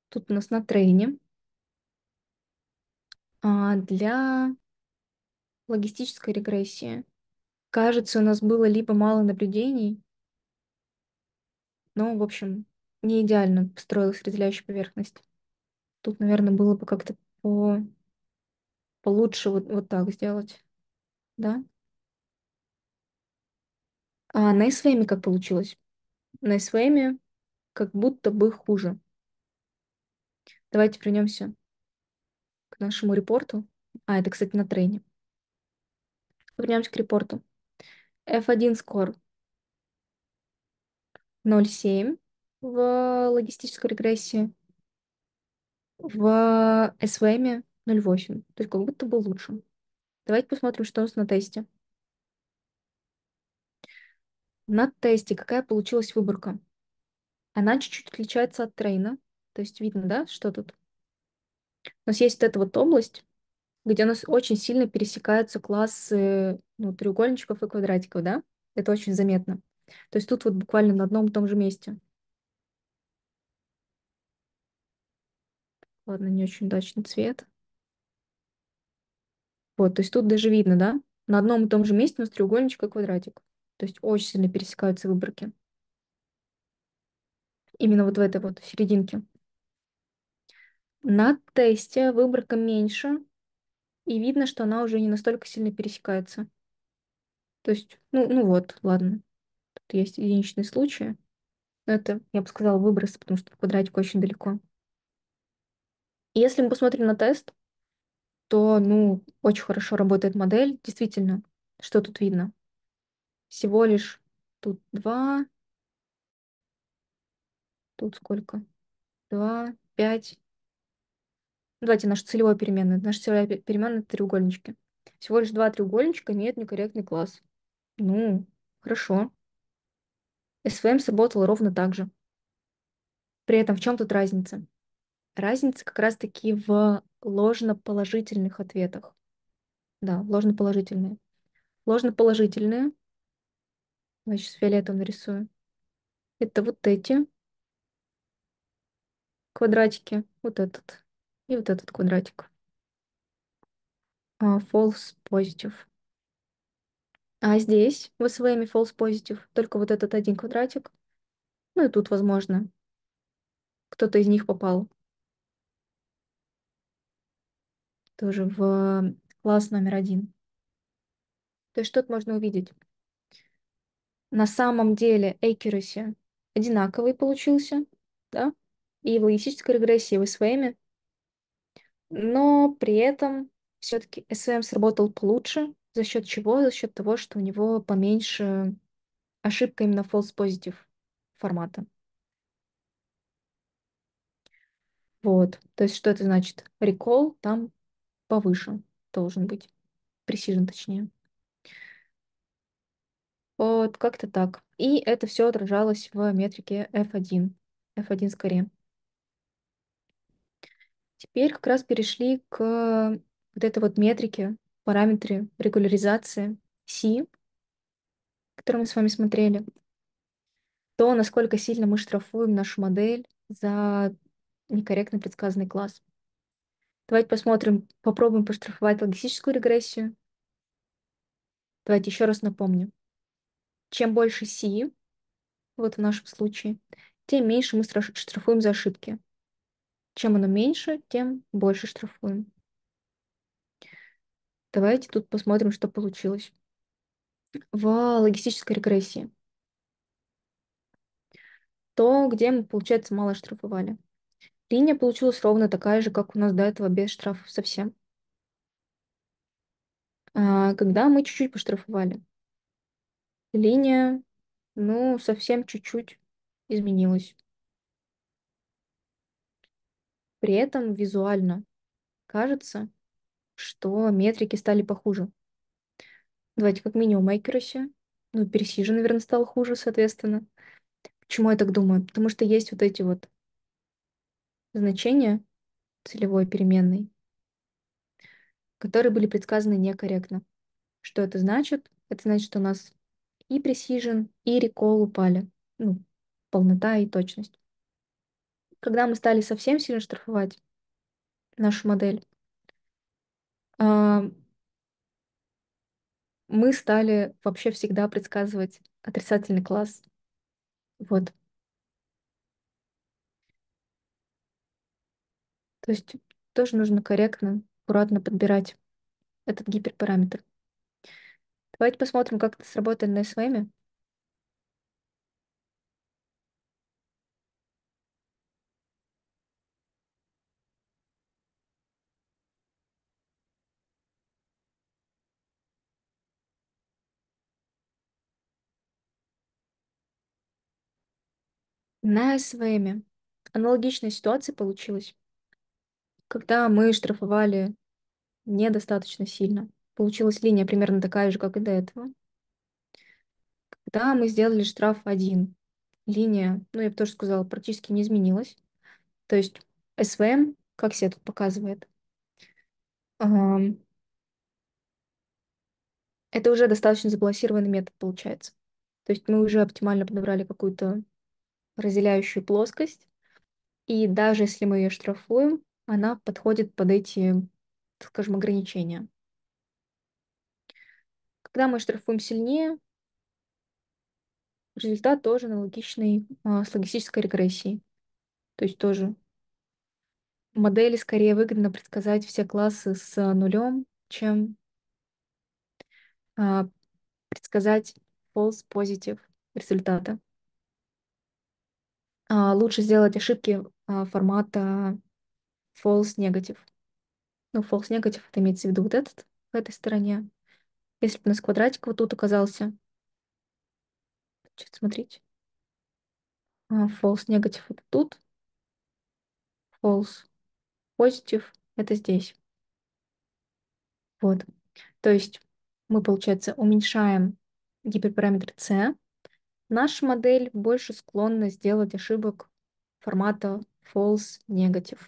Тут у нас на трейне. А для логистической регрессии. Кажется, у нас было либо мало наблюдений, но, в общем, не идеально построилась разделяющая поверхность. Тут, наверное, было бы как-то по... получше вот, вот так сделать, да? А на Исвейме как получилось? На Исвейме как будто бы хуже. Давайте вернемся к нашему репорту. А, это, кстати, на трейне. Вернемся к репорту. F1 скор 0,7 в логистической регрессии в SVM 0.8. То есть как будто бы лучше. Давайте посмотрим, что у нас на тесте. На тесте какая получилась выборка? Она чуть-чуть отличается от трейна. То есть видно, да, что тут? У нас есть вот эта вот область, где у нас очень сильно пересекаются классы ну, треугольничков и квадратиков, да? Это очень заметно. То есть тут вот буквально на одном и том же месте. Ладно, не очень удачный цвет. Вот, то есть тут даже видно, да? На одном и том же месте у нас треугольничек и квадратик. То есть очень сильно пересекаются выборки. Именно вот в этой вот серединке. На тесте выборка меньше, и видно, что она уже не настолько сильно пересекается. То есть, ну, ну вот, ладно. Тут есть единичные случаи. Но это, я бы сказала, выбросы, потому что квадратик очень далеко. И если мы посмотрим на тест, то, ну, очень хорошо работает модель. Действительно, что тут видно? Всего лишь тут два, тут сколько? Два, пять. Давайте наш целевой переменный. Наш целевой переменная — треугольнички. Всего лишь два треугольничка имеют некорректный класс. Ну, хорошо. SVM сработал ровно так же. При этом в чем тут разница? Разница как раз-таки в ложноположительных ответах. Да, ложноположительные. Ложноположительные. Я сейчас фиолетовым нарисую. Это вот эти квадратики. Вот этот. И вот этот квадратик. А, false positive. А здесь вы своими false positive только вот этот один квадратик. Ну и тут, возможно, кто-то из них попал тоже в класс номер один. То есть что тут можно увидеть? На самом деле accuracy одинаковый получился, да, и в логистической регрессии вы с вами, но при этом все-таки SVM сработал получше, за счет чего? За счет того, что у него поменьше ошибка именно false positive формата. Вот, то есть что это значит? Recall там повыше должен быть. Пресижен, точнее. Вот, как-то так. И это все отражалось в метрике F1. F1 скорее. Теперь как раз перешли к вот этой вот метрике, параметре регуляризации C, который мы с вами смотрели. То, насколько сильно мы штрафуем нашу модель за некорректно предсказанный класс. Давайте посмотрим, попробуем поштрафовать логистическую регрессию. Давайте еще раз напомню. Чем больше си, вот в нашем случае, тем меньше мы штрафуем за ошибки. Чем оно меньше, тем больше штрафуем. Давайте тут посмотрим, что получилось. В логистической регрессии. То, где мы, получается, мало штрафовали. Линия получилась ровно такая же, как у нас до этого, без штрафов совсем. А когда мы чуть-чуть поштрафовали, линия, ну, совсем чуть-чуть изменилась. При этом визуально кажется, что метрики стали похуже. Давайте как минимум accuracy. Ну, пересижен, наверное, стал хуже, соответственно. Почему я так думаю? Потому что есть вот эти вот значения целевой переменной, которые были предсказаны некорректно. Что это значит? Это значит, что у нас и precision, и recall упали. Ну, полнота и точность. Когда мы стали совсем сильно штрафовать нашу модель, мы стали вообще всегда предсказывать отрицательный класс. Вот. То есть тоже нужно корректно, аккуратно подбирать этот гиперпараметр. Давайте посмотрим, как это сработает на SVM. На СВМ аналогичная ситуация получилась когда мы штрафовали недостаточно сильно. Получилась линия примерно такая же, как и до этого. Когда мы сделали штраф один, линия, ну, я бы тоже сказала, практически не изменилась. То есть СВМ, как себя тут показывает, это уже достаточно сбалансированный метод получается. То есть мы уже оптимально подобрали какую-то разделяющую плоскость, и даже если мы ее штрафуем, она подходит под эти, скажем, ограничения. Когда мы штрафуем сильнее, результат тоже аналогичный а, с логистической регрессией. То есть тоже модели скорее выгодно предсказать все классы с а, нулем, чем а, предсказать false positive результата. А, лучше сделать ошибки а, формата false negative. Ну, false negative, это имеется в виду вот этот, в этой стороне. Если бы у нас квадратик вот тут оказался, значит, смотрите, а, false negative это тут, false positive это здесь. Вот. То есть мы, получается, уменьшаем гиперпараметр c. Наша модель больше склонна сделать ошибок формата false negative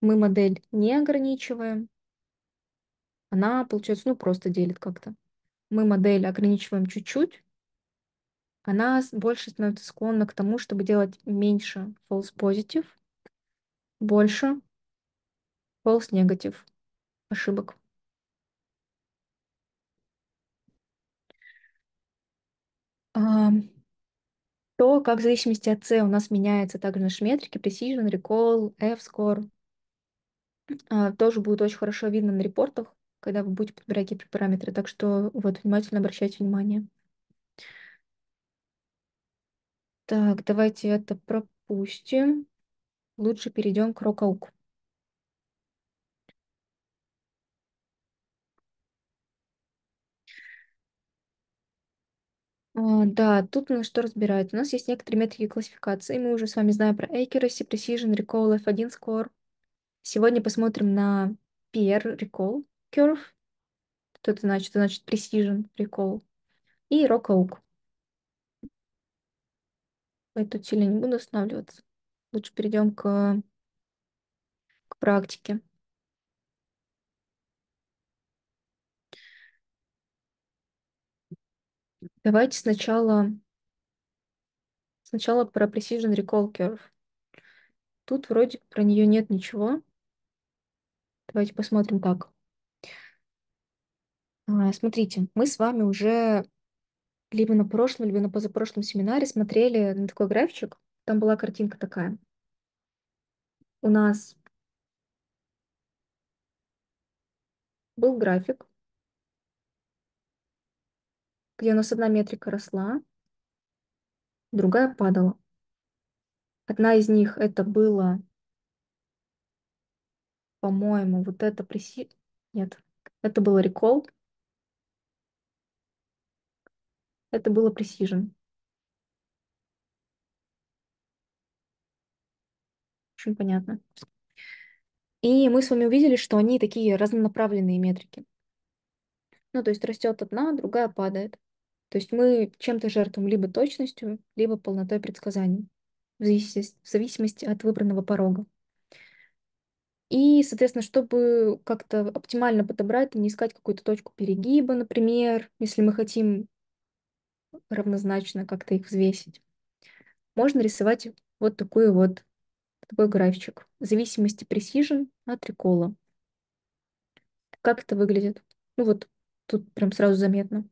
мы модель не ограничиваем. Она, получается, ну просто делит как-то. Мы модель ограничиваем чуть-чуть. Она больше становится склонна к тому, чтобы делать меньше false positive, больше false negative ошибок. А, то, как в зависимости от C у нас меняется также наши метрики, precision, recall, F-score, а, тоже будет очень хорошо видно на репортах, когда вы будете подбирать какие параметры. Так что вот внимательно обращайте внимание. Так, давайте это пропустим. Лучше перейдем к рокауку. А, да, тут у нас что разбирать? У нас есть некоторые метрики классификации. Мы уже с вами знаем про accuracy, precision, recall, F1 score, Сегодня посмотрим на PR Recall Curve. Что это значит? Это значит Precision Recall. И Rockout. По этой сильно не буду останавливаться. Лучше перейдем к, к практике. Давайте сначала, сначала про Precision Recall Curve. Тут вроде про нее нет ничего. Давайте посмотрим так. А, смотрите, мы с вами уже либо на прошлом, либо на позапрошлом семинаре смотрели на такой графчик. Там была картинка такая. У нас был график, где у нас одна метрика росла, другая падала. Одна из них это было по-моему, вот это приси... Нет, это было recall. Это было Precision. Очень понятно. И мы с вами увидели, что они такие разнонаправленные метрики. Ну, то есть растет одна, другая падает. То есть мы чем-то жертвуем либо точностью, либо полнотой предсказаний, в зависимости от выбранного порога. И, соответственно, чтобы как-то оптимально подобрать, не искать какую-то точку перегиба, например, если мы хотим равнозначно как-то их взвесить, можно рисовать вот такой вот такой графчик. В зависимости precision от рекола. Как это выглядит? Ну вот тут прям сразу заметно.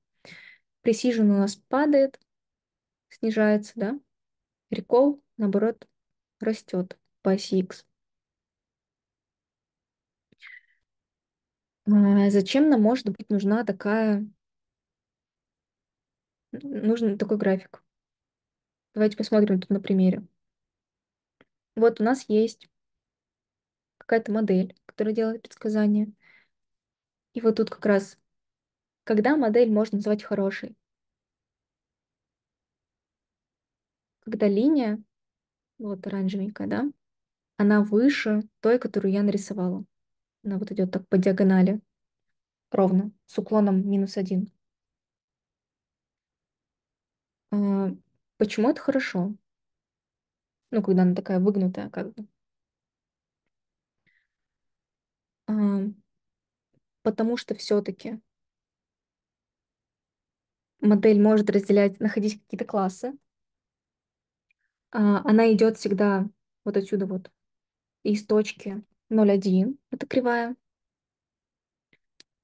Precision у нас падает, снижается, да? Рекол, наоборот, растет по оси X. А, зачем нам может быть нужна такая... Нужен такой график? Давайте посмотрим тут на примере. Вот у нас есть какая-то модель, которая делает предсказания. И вот тут как раз, когда модель можно назвать хорошей? Когда линия, вот оранжевенькая, да, она выше той, которую я нарисовала. Она вот идет так по диагонали, ровно, с уклоном минус один. А, почему это хорошо? Ну, когда она такая выгнутая, как бы. А, потому что все-таки модель может разделять, находить какие-то классы. А, она идет всегда вот отсюда вот, из точки 0,1, это кривая.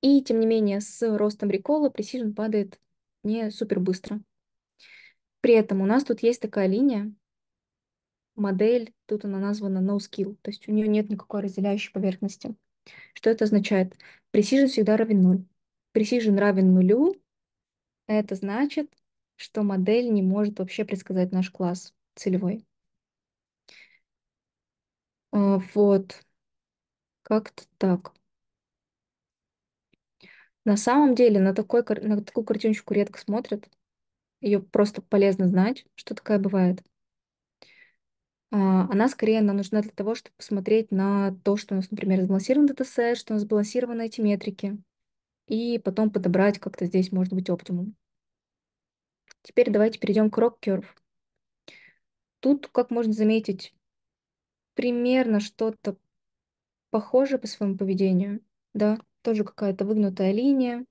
И, тем не менее, с ростом рекола Precision падает не супер быстро. При этом у нас тут есть такая линия, модель, тут она названа no skill, то есть у нее нет никакой разделяющей поверхности. Что это означает? Precision всегда равен 0. Precision равен нулю, это значит, что модель не может вообще предсказать наш класс целевой. А, вот. Как-то так. На самом деле на, такой, на такую картиночку редко смотрят. Ее просто полезно знать, что такая бывает. А, она скорее нам нужна для того, чтобы посмотреть на то, что у нас, например, сбалансирован датасет, что у нас сбалансированы эти метрики, и потом подобрать как-то здесь, может быть, оптимум. Теперь давайте перейдем к rock curve. Тут, как можно заметить, примерно что-то похожи по своему поведению, да, тоже какая-то выгнутая линия,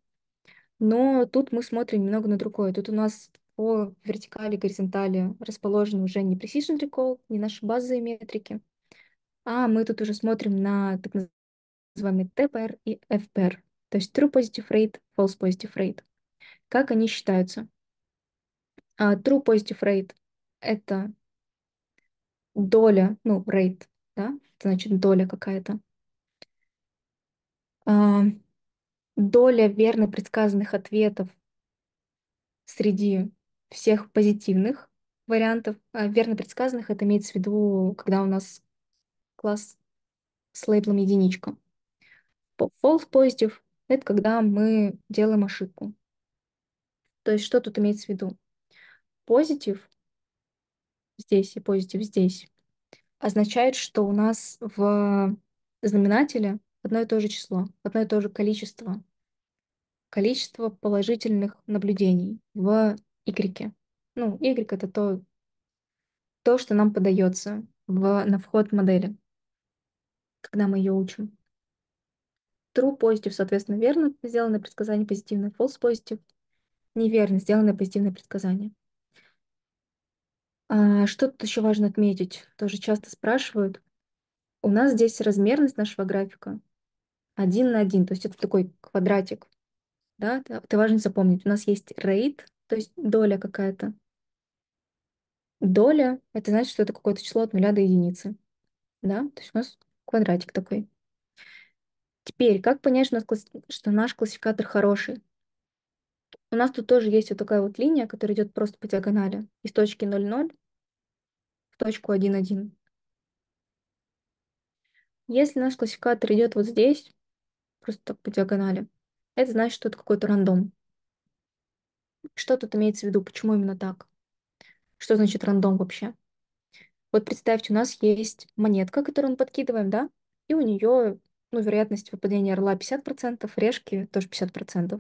но тут мы смотрим немного на другое. Тут у нас по вертикали, горизонтали расположен уже не precision recall, не наши базовые метрики, а мы тут уже смотрим на так называемый TPR и FPR, то есть true positive rate, false positive rate. Как они считаются? Uh, true positive rate — это доля, ну, rate, да, это значит доля какая-то а, доля верно предсказанных ответов среди всех позитивных вариантов, а, верно предсказанных, это имеется в виду, когда у нас класс с лейблом единичка. False positive — это когда мы делаем ошибку. То есть что тут имеется в виду? Позитив здесь и позитив здесь означает, что у нас в знаменателе одно и то же число, одно и то же количество. Количество положительных наблюдений в Y. Ну, Y — это то, то, что нам подается в, на вход модели, когда мы ее учим. True positive, соответственно, верно сделанное предсказание, позитивное false positive, неверно сделанное позитивное предсказание. А что тут еще важно отметить? Тоже часто спрашивают. У нас здесь размерность нашего графика один на один, то есть это такой квадратик, да, это важно запомнить. У нас есть rate, то есть доля какая-то. Доля — это значит, что это какое-то число от нуля до единицы, да, то есть у нас квадратик такой. Теперь, как понять, что, нас, что наш классификатор хороший? У нас тут тоже есть вот такая вот линия, которая идет просто по диагонали из точки 0,0 в точку 1,1. Если наш классификатор идет вот здесь, просто так по диагонали. Это значит, что это какой-то рандом. Что тут имеется в виду? Почему именно так? Что значит рандом вообще? Вот представьте, у нас есть монетка, которую мы подкидываем, да, и у нее, ну, вероятность выпадения орла 50%, решки тоже 50%.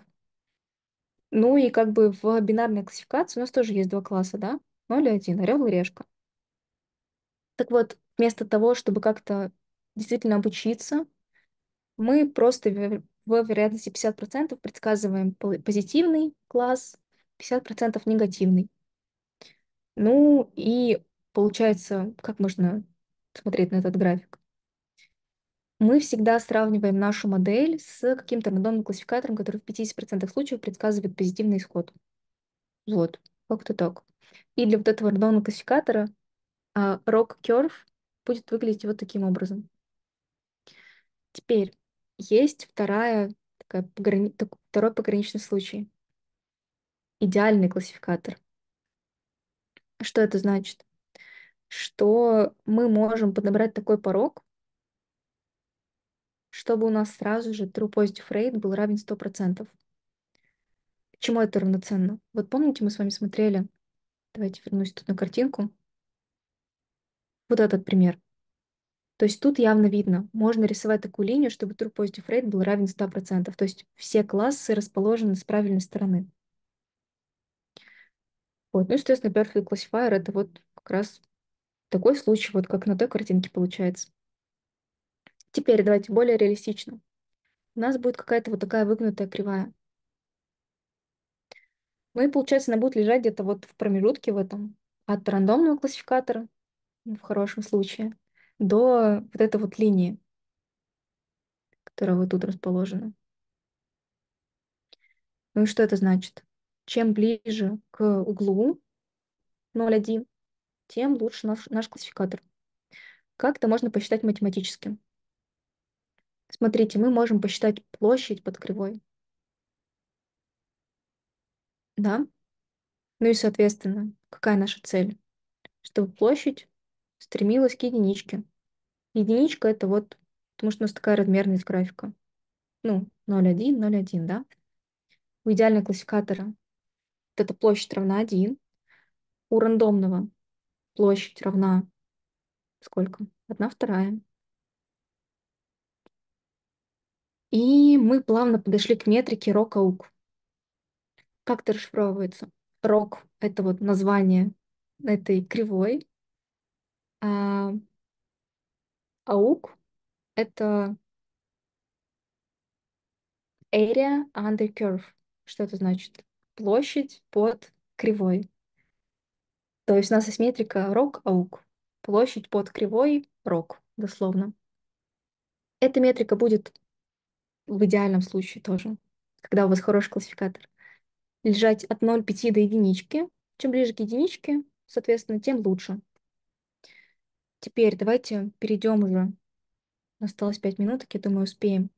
Ну и как бы в бинарной классификации у нас тоже есть два класса, да, 0 и 1, орел и решка. Так вот, вместо того, чтобы как-то действительно обучиться мы просто в вероятности 50% предсказываем позитивный класс, 50% негативный. Ну и получается, как можно смотреть на этот график? Мы всегда сравниваем нашу модель с каким-то рандомным классификатором, который в 50% случаев предсказывает позитивный исход. Вот, как-то так. И для вот этого рандомного классификатора uh, Rock Curve будет выглядеть вот таким образом. Теперь есть вторая, такая, пограни- второй пограничный случай. Идеальный классификатор. Что это значит? Что мы можем подобрать такой порог, чтобы у нас сразу же true positive rate был равен 100%. Чему это равноценно? Вот помните, мы с вами смотрели, давайте вернусь тут на картинку, вот этот пример – то есть тут явно видно, можно рисовать такую линию, чтобы true positive rate был равен 100%. То есть все классы расположены с правильной стороны. Вот. Ну, естественно, perfect classifier — это вот как раз такой случай, вот как на той картинке получается. Теперь давайте более реалистично. У нас будет какая-то вот такая выгнутая кривая. Ну и получается, она будет лежать где-то вот в промежутке в этом от рандомного классификатора, в хорошем случае, до вот этой вот линии, которая вот тут расположена. Ну и что это значит? Чем ближе к углу 0,1, тем лучше наш, наш классификатор. Как это можно посчитать математически? Смотрите, мы можем посчитать площадь под кривой. Да? Ну и, соответственно, какая наша цель? Чтобы площадь стремилась к единичке. Единичка это вот, потому что у нас такая размерность графика. Ну, 0,1, 0,1, да? У идеального классификатора вот эта площадь равна 1. У рандомного площадь равна сколько? 1 вторая. И мы плавно подошли к метрике рок-аук. Как это расшифровывается? Рок — это вот название этой кривой. А Аук — это area under curve. Что это значит? Площадь под кривой. То есть у нас асимметрика рок-аук. Площадь под кривой рок, дословно. Эта метрика будет в идеальном случае тоже, когда у вас хороший классификатор, лежать от 0,5 до единички. Чем ближе к единичке, соответственно, тем лучше. Теперь давайте перейдем уже. Осталось 5 минут, я думаю, успеем.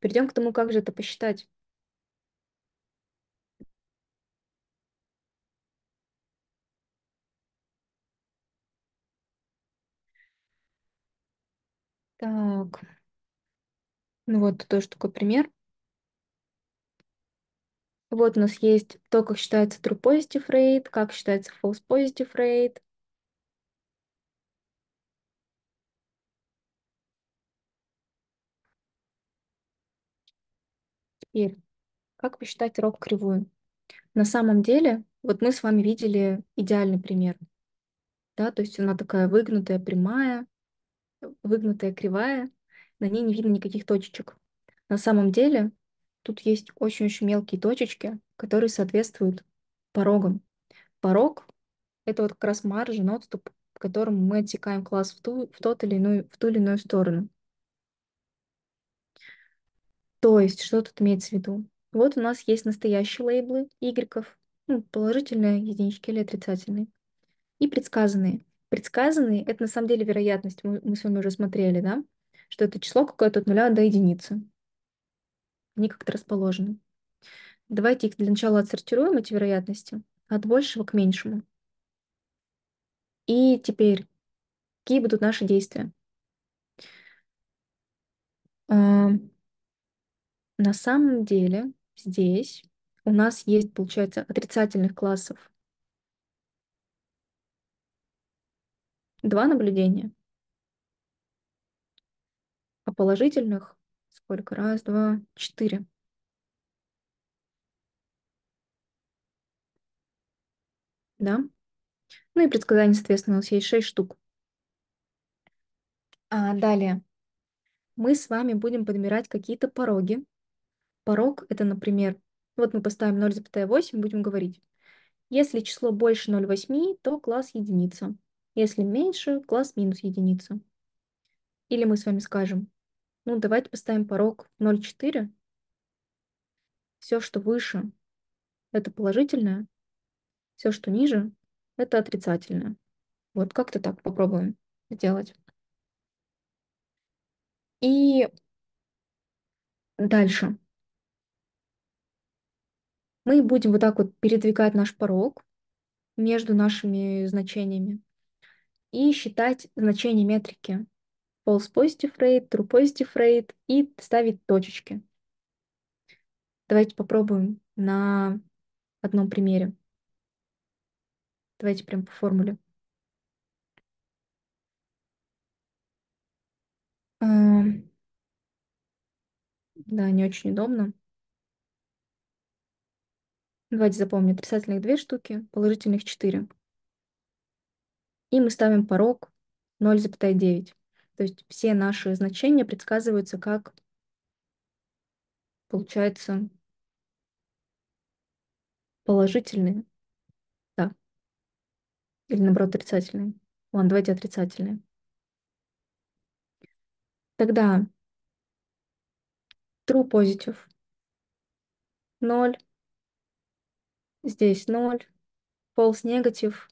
Перейдем к тому, как же это посчитать. Так, ну вот тоже такой пример. Вот у нас есть то, как считается true positive rate, как считается false positive rate, Теперь, как посчитать рок-кривую? На самом деле, вот мы с вами видели идеальный пример. Да, то есть она такая выгнутая прямая, выгнутая кривая, на ней не видно никаких точечек. На самом деле, тут есть очень-очень мелкие точечки, которые соответствуют порогам. Порог — это вот как раз маржин, отступ, к которому мы отсекаем класс в ту, в тот или иную, в ту или иную сторону. То есть, что тут имеется в виду? Вот у нас есть настоящие лейблы y ну, положительные единички или отрицательные, и предсказанные. Предсказанные — это на самом деле вероятность, мы, мы с вами уже смотрели, да? Что это число какое-то от нуля до единицы. Они как-то расположены. Давайте их для начала отсортируем, эти вероятности, от большего к меньшему. И теперь, какие будут наши действия? А, на самом деле здесь у нас есть, получается, отрицательных классов два наблюдения. А положительных сколько? Раз, два, четыре. Да? Ну и предсказаний, соответственно, у нас есть шесть штук. А далее мы с вами будем подбирать какие-то пороги порог — это, например, вот мы поставим 0,8, будем говорить. Если число больше 0,8, то класс единица. Если меньше, класс минус единица. Или мы с вами скажем, ну давайте поставим порог 0,4. Все, что выше, это положительное. Все, что ниже, это отрицательное. Вот как-то так попробуем сделать. И дальше. Мы будем вот так вот передвигать наш порог между нашими значениями и считать значение метрики. False positive rate, true positive rate и ставить точечки. Давайте попробуем на одном примере. Давайте прям по формуле. Эм, да, не очень удобно. Давайте запомним, отрицательных две штуки, положительных 4. И мы ставим порог 0,9. То есть все наши значения предсказываются как, получается, положительные. Да. Или наоборот отрицательные. Ладно, давайте отрицательные. Тогда true positive 0, Здесь ноль. Полз негатив.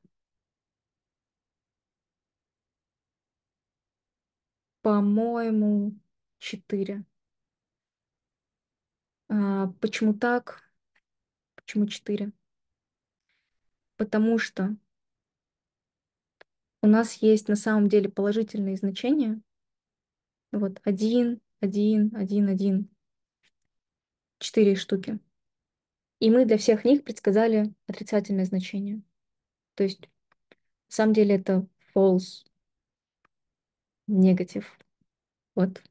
По-моему, четыре. А, почему так? Почему четыре? Потому что у нас есть на самом деле положительные значения. Вот один, один, один, один, Четыре штуки. И мы для всех них предсказали отрицательное значение. То есть, на самом деле, это false, негатив. Вот,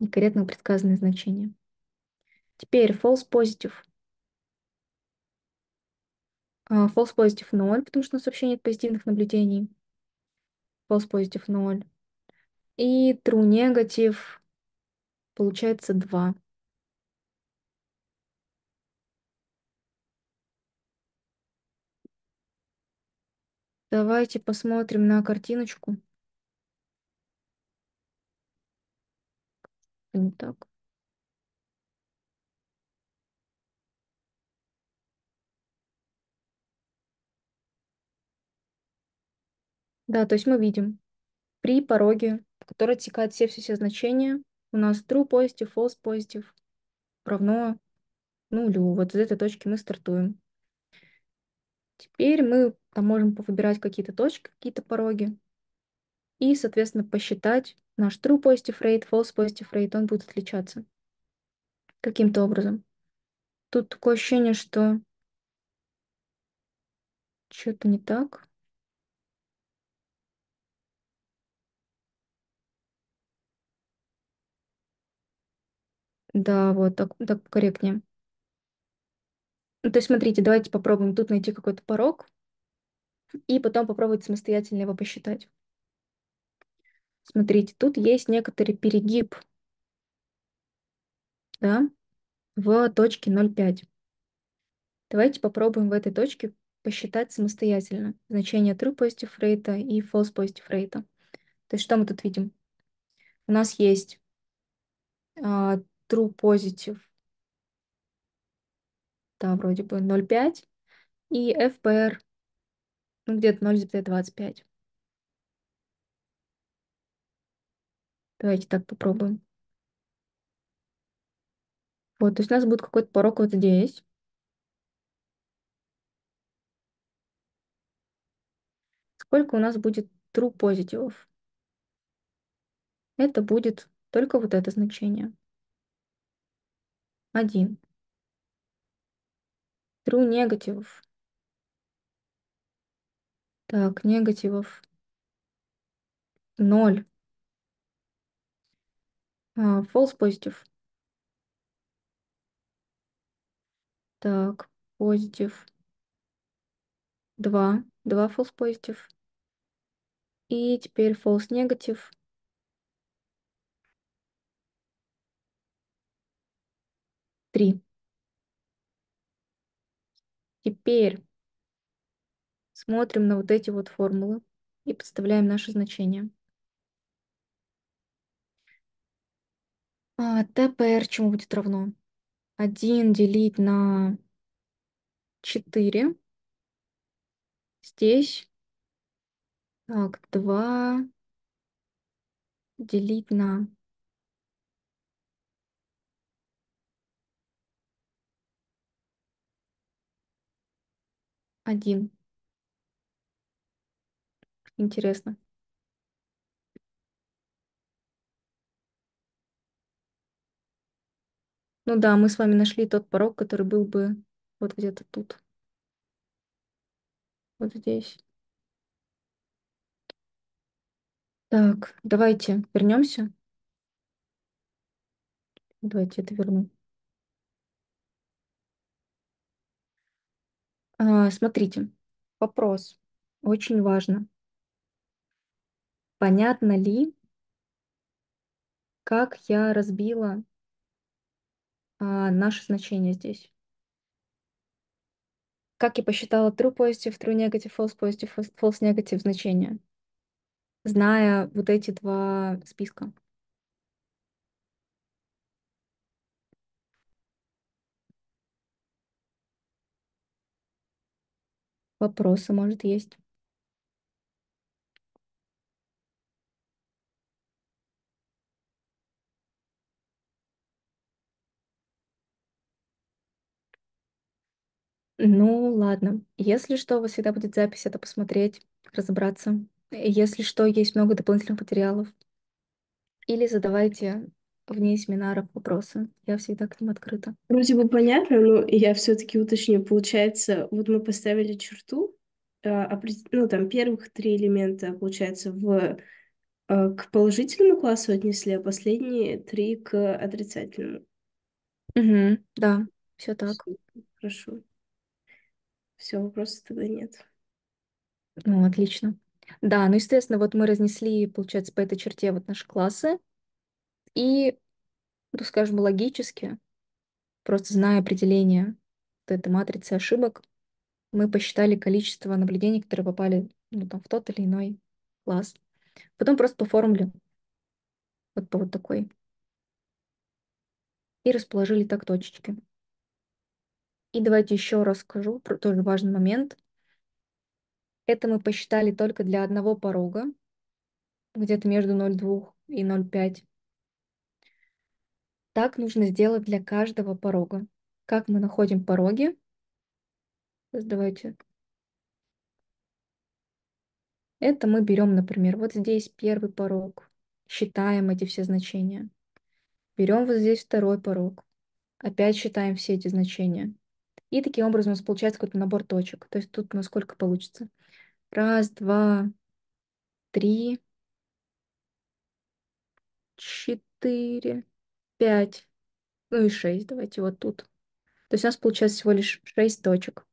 некорректно предсказанное значение. Теперь false positive. Uh, false positive 0, потому что у нас вообще нет позитивных наблюдений. False positive 0. И true negative получается 2. Давайте посмотрим на картиночку. Не так. Да, то есть мы видим при пороге, в который текают все-все-все значения, у нас true positive, false positive равно нулю. Вот с этой точки мы стартуем. Теперь мы там можем повыбирать какие-то точки, какие-то пороги. И, соответственно, посчитать наш true positive rate, false positive rate, он будет отличаться каким-то образом. Тут такое ощущение, что что-то не так. Да, вот так, так корректнее. Ну, то есть, смотрите, давайте попробуем тут найти какой-то порог и потом попробовать самостоятельно его посчитать. Смотрите, тут есть некоторый перегиб да, в точке 0,5. Давайте попробуем в этой точке посчитать самостоятельно значение true positive rate и false positive rate. То есть что мы тут видим? У нас есть uh, true positive, да, вроде бы 0,5, и FPR ну, где-то 0,25. Давайте так попробуем. Вот, то есть у нас будет какой-то порог вот здесь. Сколько у нас будет true позитивов? Это будет только вот это значение. Один. True негативов так, негативов ноль. А, false позитив. Так, позитив. Два. Два false позитив. И теперь false негатив. Три. Теперь смотрим на вот эти вот формулы и подставляем наши значения. А, ТПР чему будет равно? 1 делить на 4. Здесь так, 2 делить на один. Интересно. Ну да, мы с вами нашли тот порог, который был бы вот где-то тут, вот здесь. Так, давайте вернемся. Давайте это верну. А, смотрите, вопрос. Очень важно. Понятно ли, как я разбила а, наши значения здесь? Как я посчитала true positive, true negative, false positive, false false negative значения, зная вот эти два списка? Вопросы, может, есть? Ну, ладно. Если что, у вас всегда будет запись, это посмотреть, разобраться. Если что, есть много дополнительных материалов. Или задавайте вне семинаров вопросы. Я всегда к ним открыта. Вроде бы понятно, но я все-таки уточню. Получается, вот мы поставили черту, а, а ну, там, первых три элемента, получается, в, а, к положительному классу отнесли, а последние три к отрицательному. Угу, да, все так. Хорошо. Все, вопросов тогда нет. Ну, отлично. Да, ну, естественно, вот мы разнесли, получается, по этой черте вот наши классы. И, ну, скажем, логически, просто зная определение вот этой матрицы ошибок, мы посчитали количество наблюдений, которые попали ну, там, в тот или иной класс. Потом просто по формуле, вот по вот такой. И расположили так точечки. И давайте еще расскажу про тоже важный момент. Это мы посчитали только для одного порога, где-то между 0,2 и 0,5. Так нужно сделать для каждого порога. Как мы находим пороги? Сейчас давайте. Это мы берем, например, вот здесь первый порог, считаем эти все значения. Берем вот здесь второй порог, опять считаем все эти значения. И таким образом у нас получается какой-то набор точек. То есть тут у нас сколько получится? Раз, два, три, четыре, пять, ну и шесть. Давайте вот тут. То есть у нас получается всего лишь шесть точек.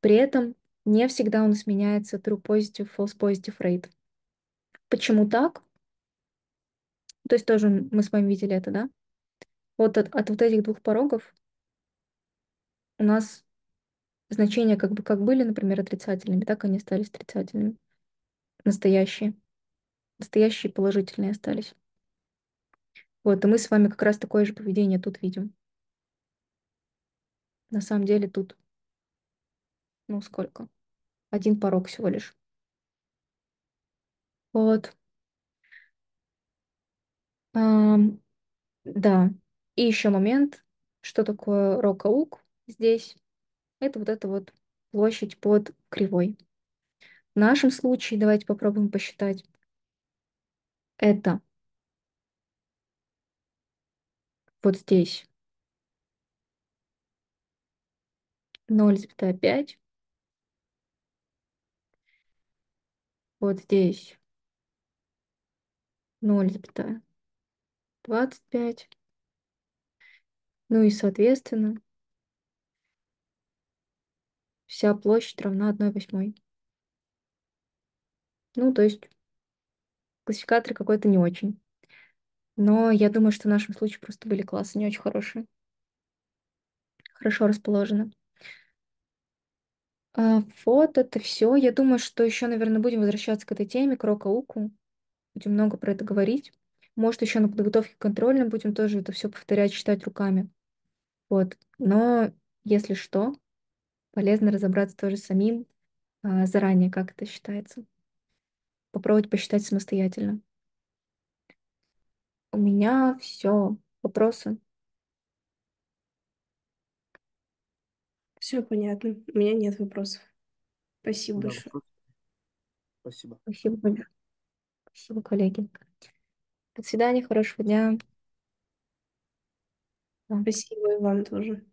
При этом не всегда у нас меняется true positive, false positive rate. Почему так? То есть тоже мы с вами видели это, да? Вот от, от вот этих двух порогов у нас значения как бы как были, например, отрицательными, так они стали отрицательными. Настоящие. Настоящие положительные остались. Вот, и мы с вами как раз такое же поведение тут видим. На самом деле тут, ну сколько? Один порог всего лишь. Вот. А, да. И еще момент, что такое рок-аук здесь. Это вот эта вот площадь под кривой. В нашем случае, давайте попробуем посчитать, это вот здесь 0,5, вот здесь 0,25, ну и соответственно вся площадь равна 1 восьмой. Ну, то есть классификатор какой-то не очень. Но я думаю, что в нашем случае просто были классы не очень хорошие. Хорошо расположены. А, вот это все. Я думаю, что еще, наверное, будем возвращаться к этой теме, к рокауку. Будем много про это говорить. Может, еще на подготовке к контрольным будем тоже это все повторять, читать руками. Вот. Но если что, полезно разобраться тоже самим а, заранее, как это считается. Попробовать посчитать самостоятельно. У меня все. Вопросы? Все понятно. У меня нет вопросов. Спасибо большое. Спасибо. Спасибо, Оля. Спасибо, коллеги. До свидания, хорошего дня. Спасибо и вам тоже.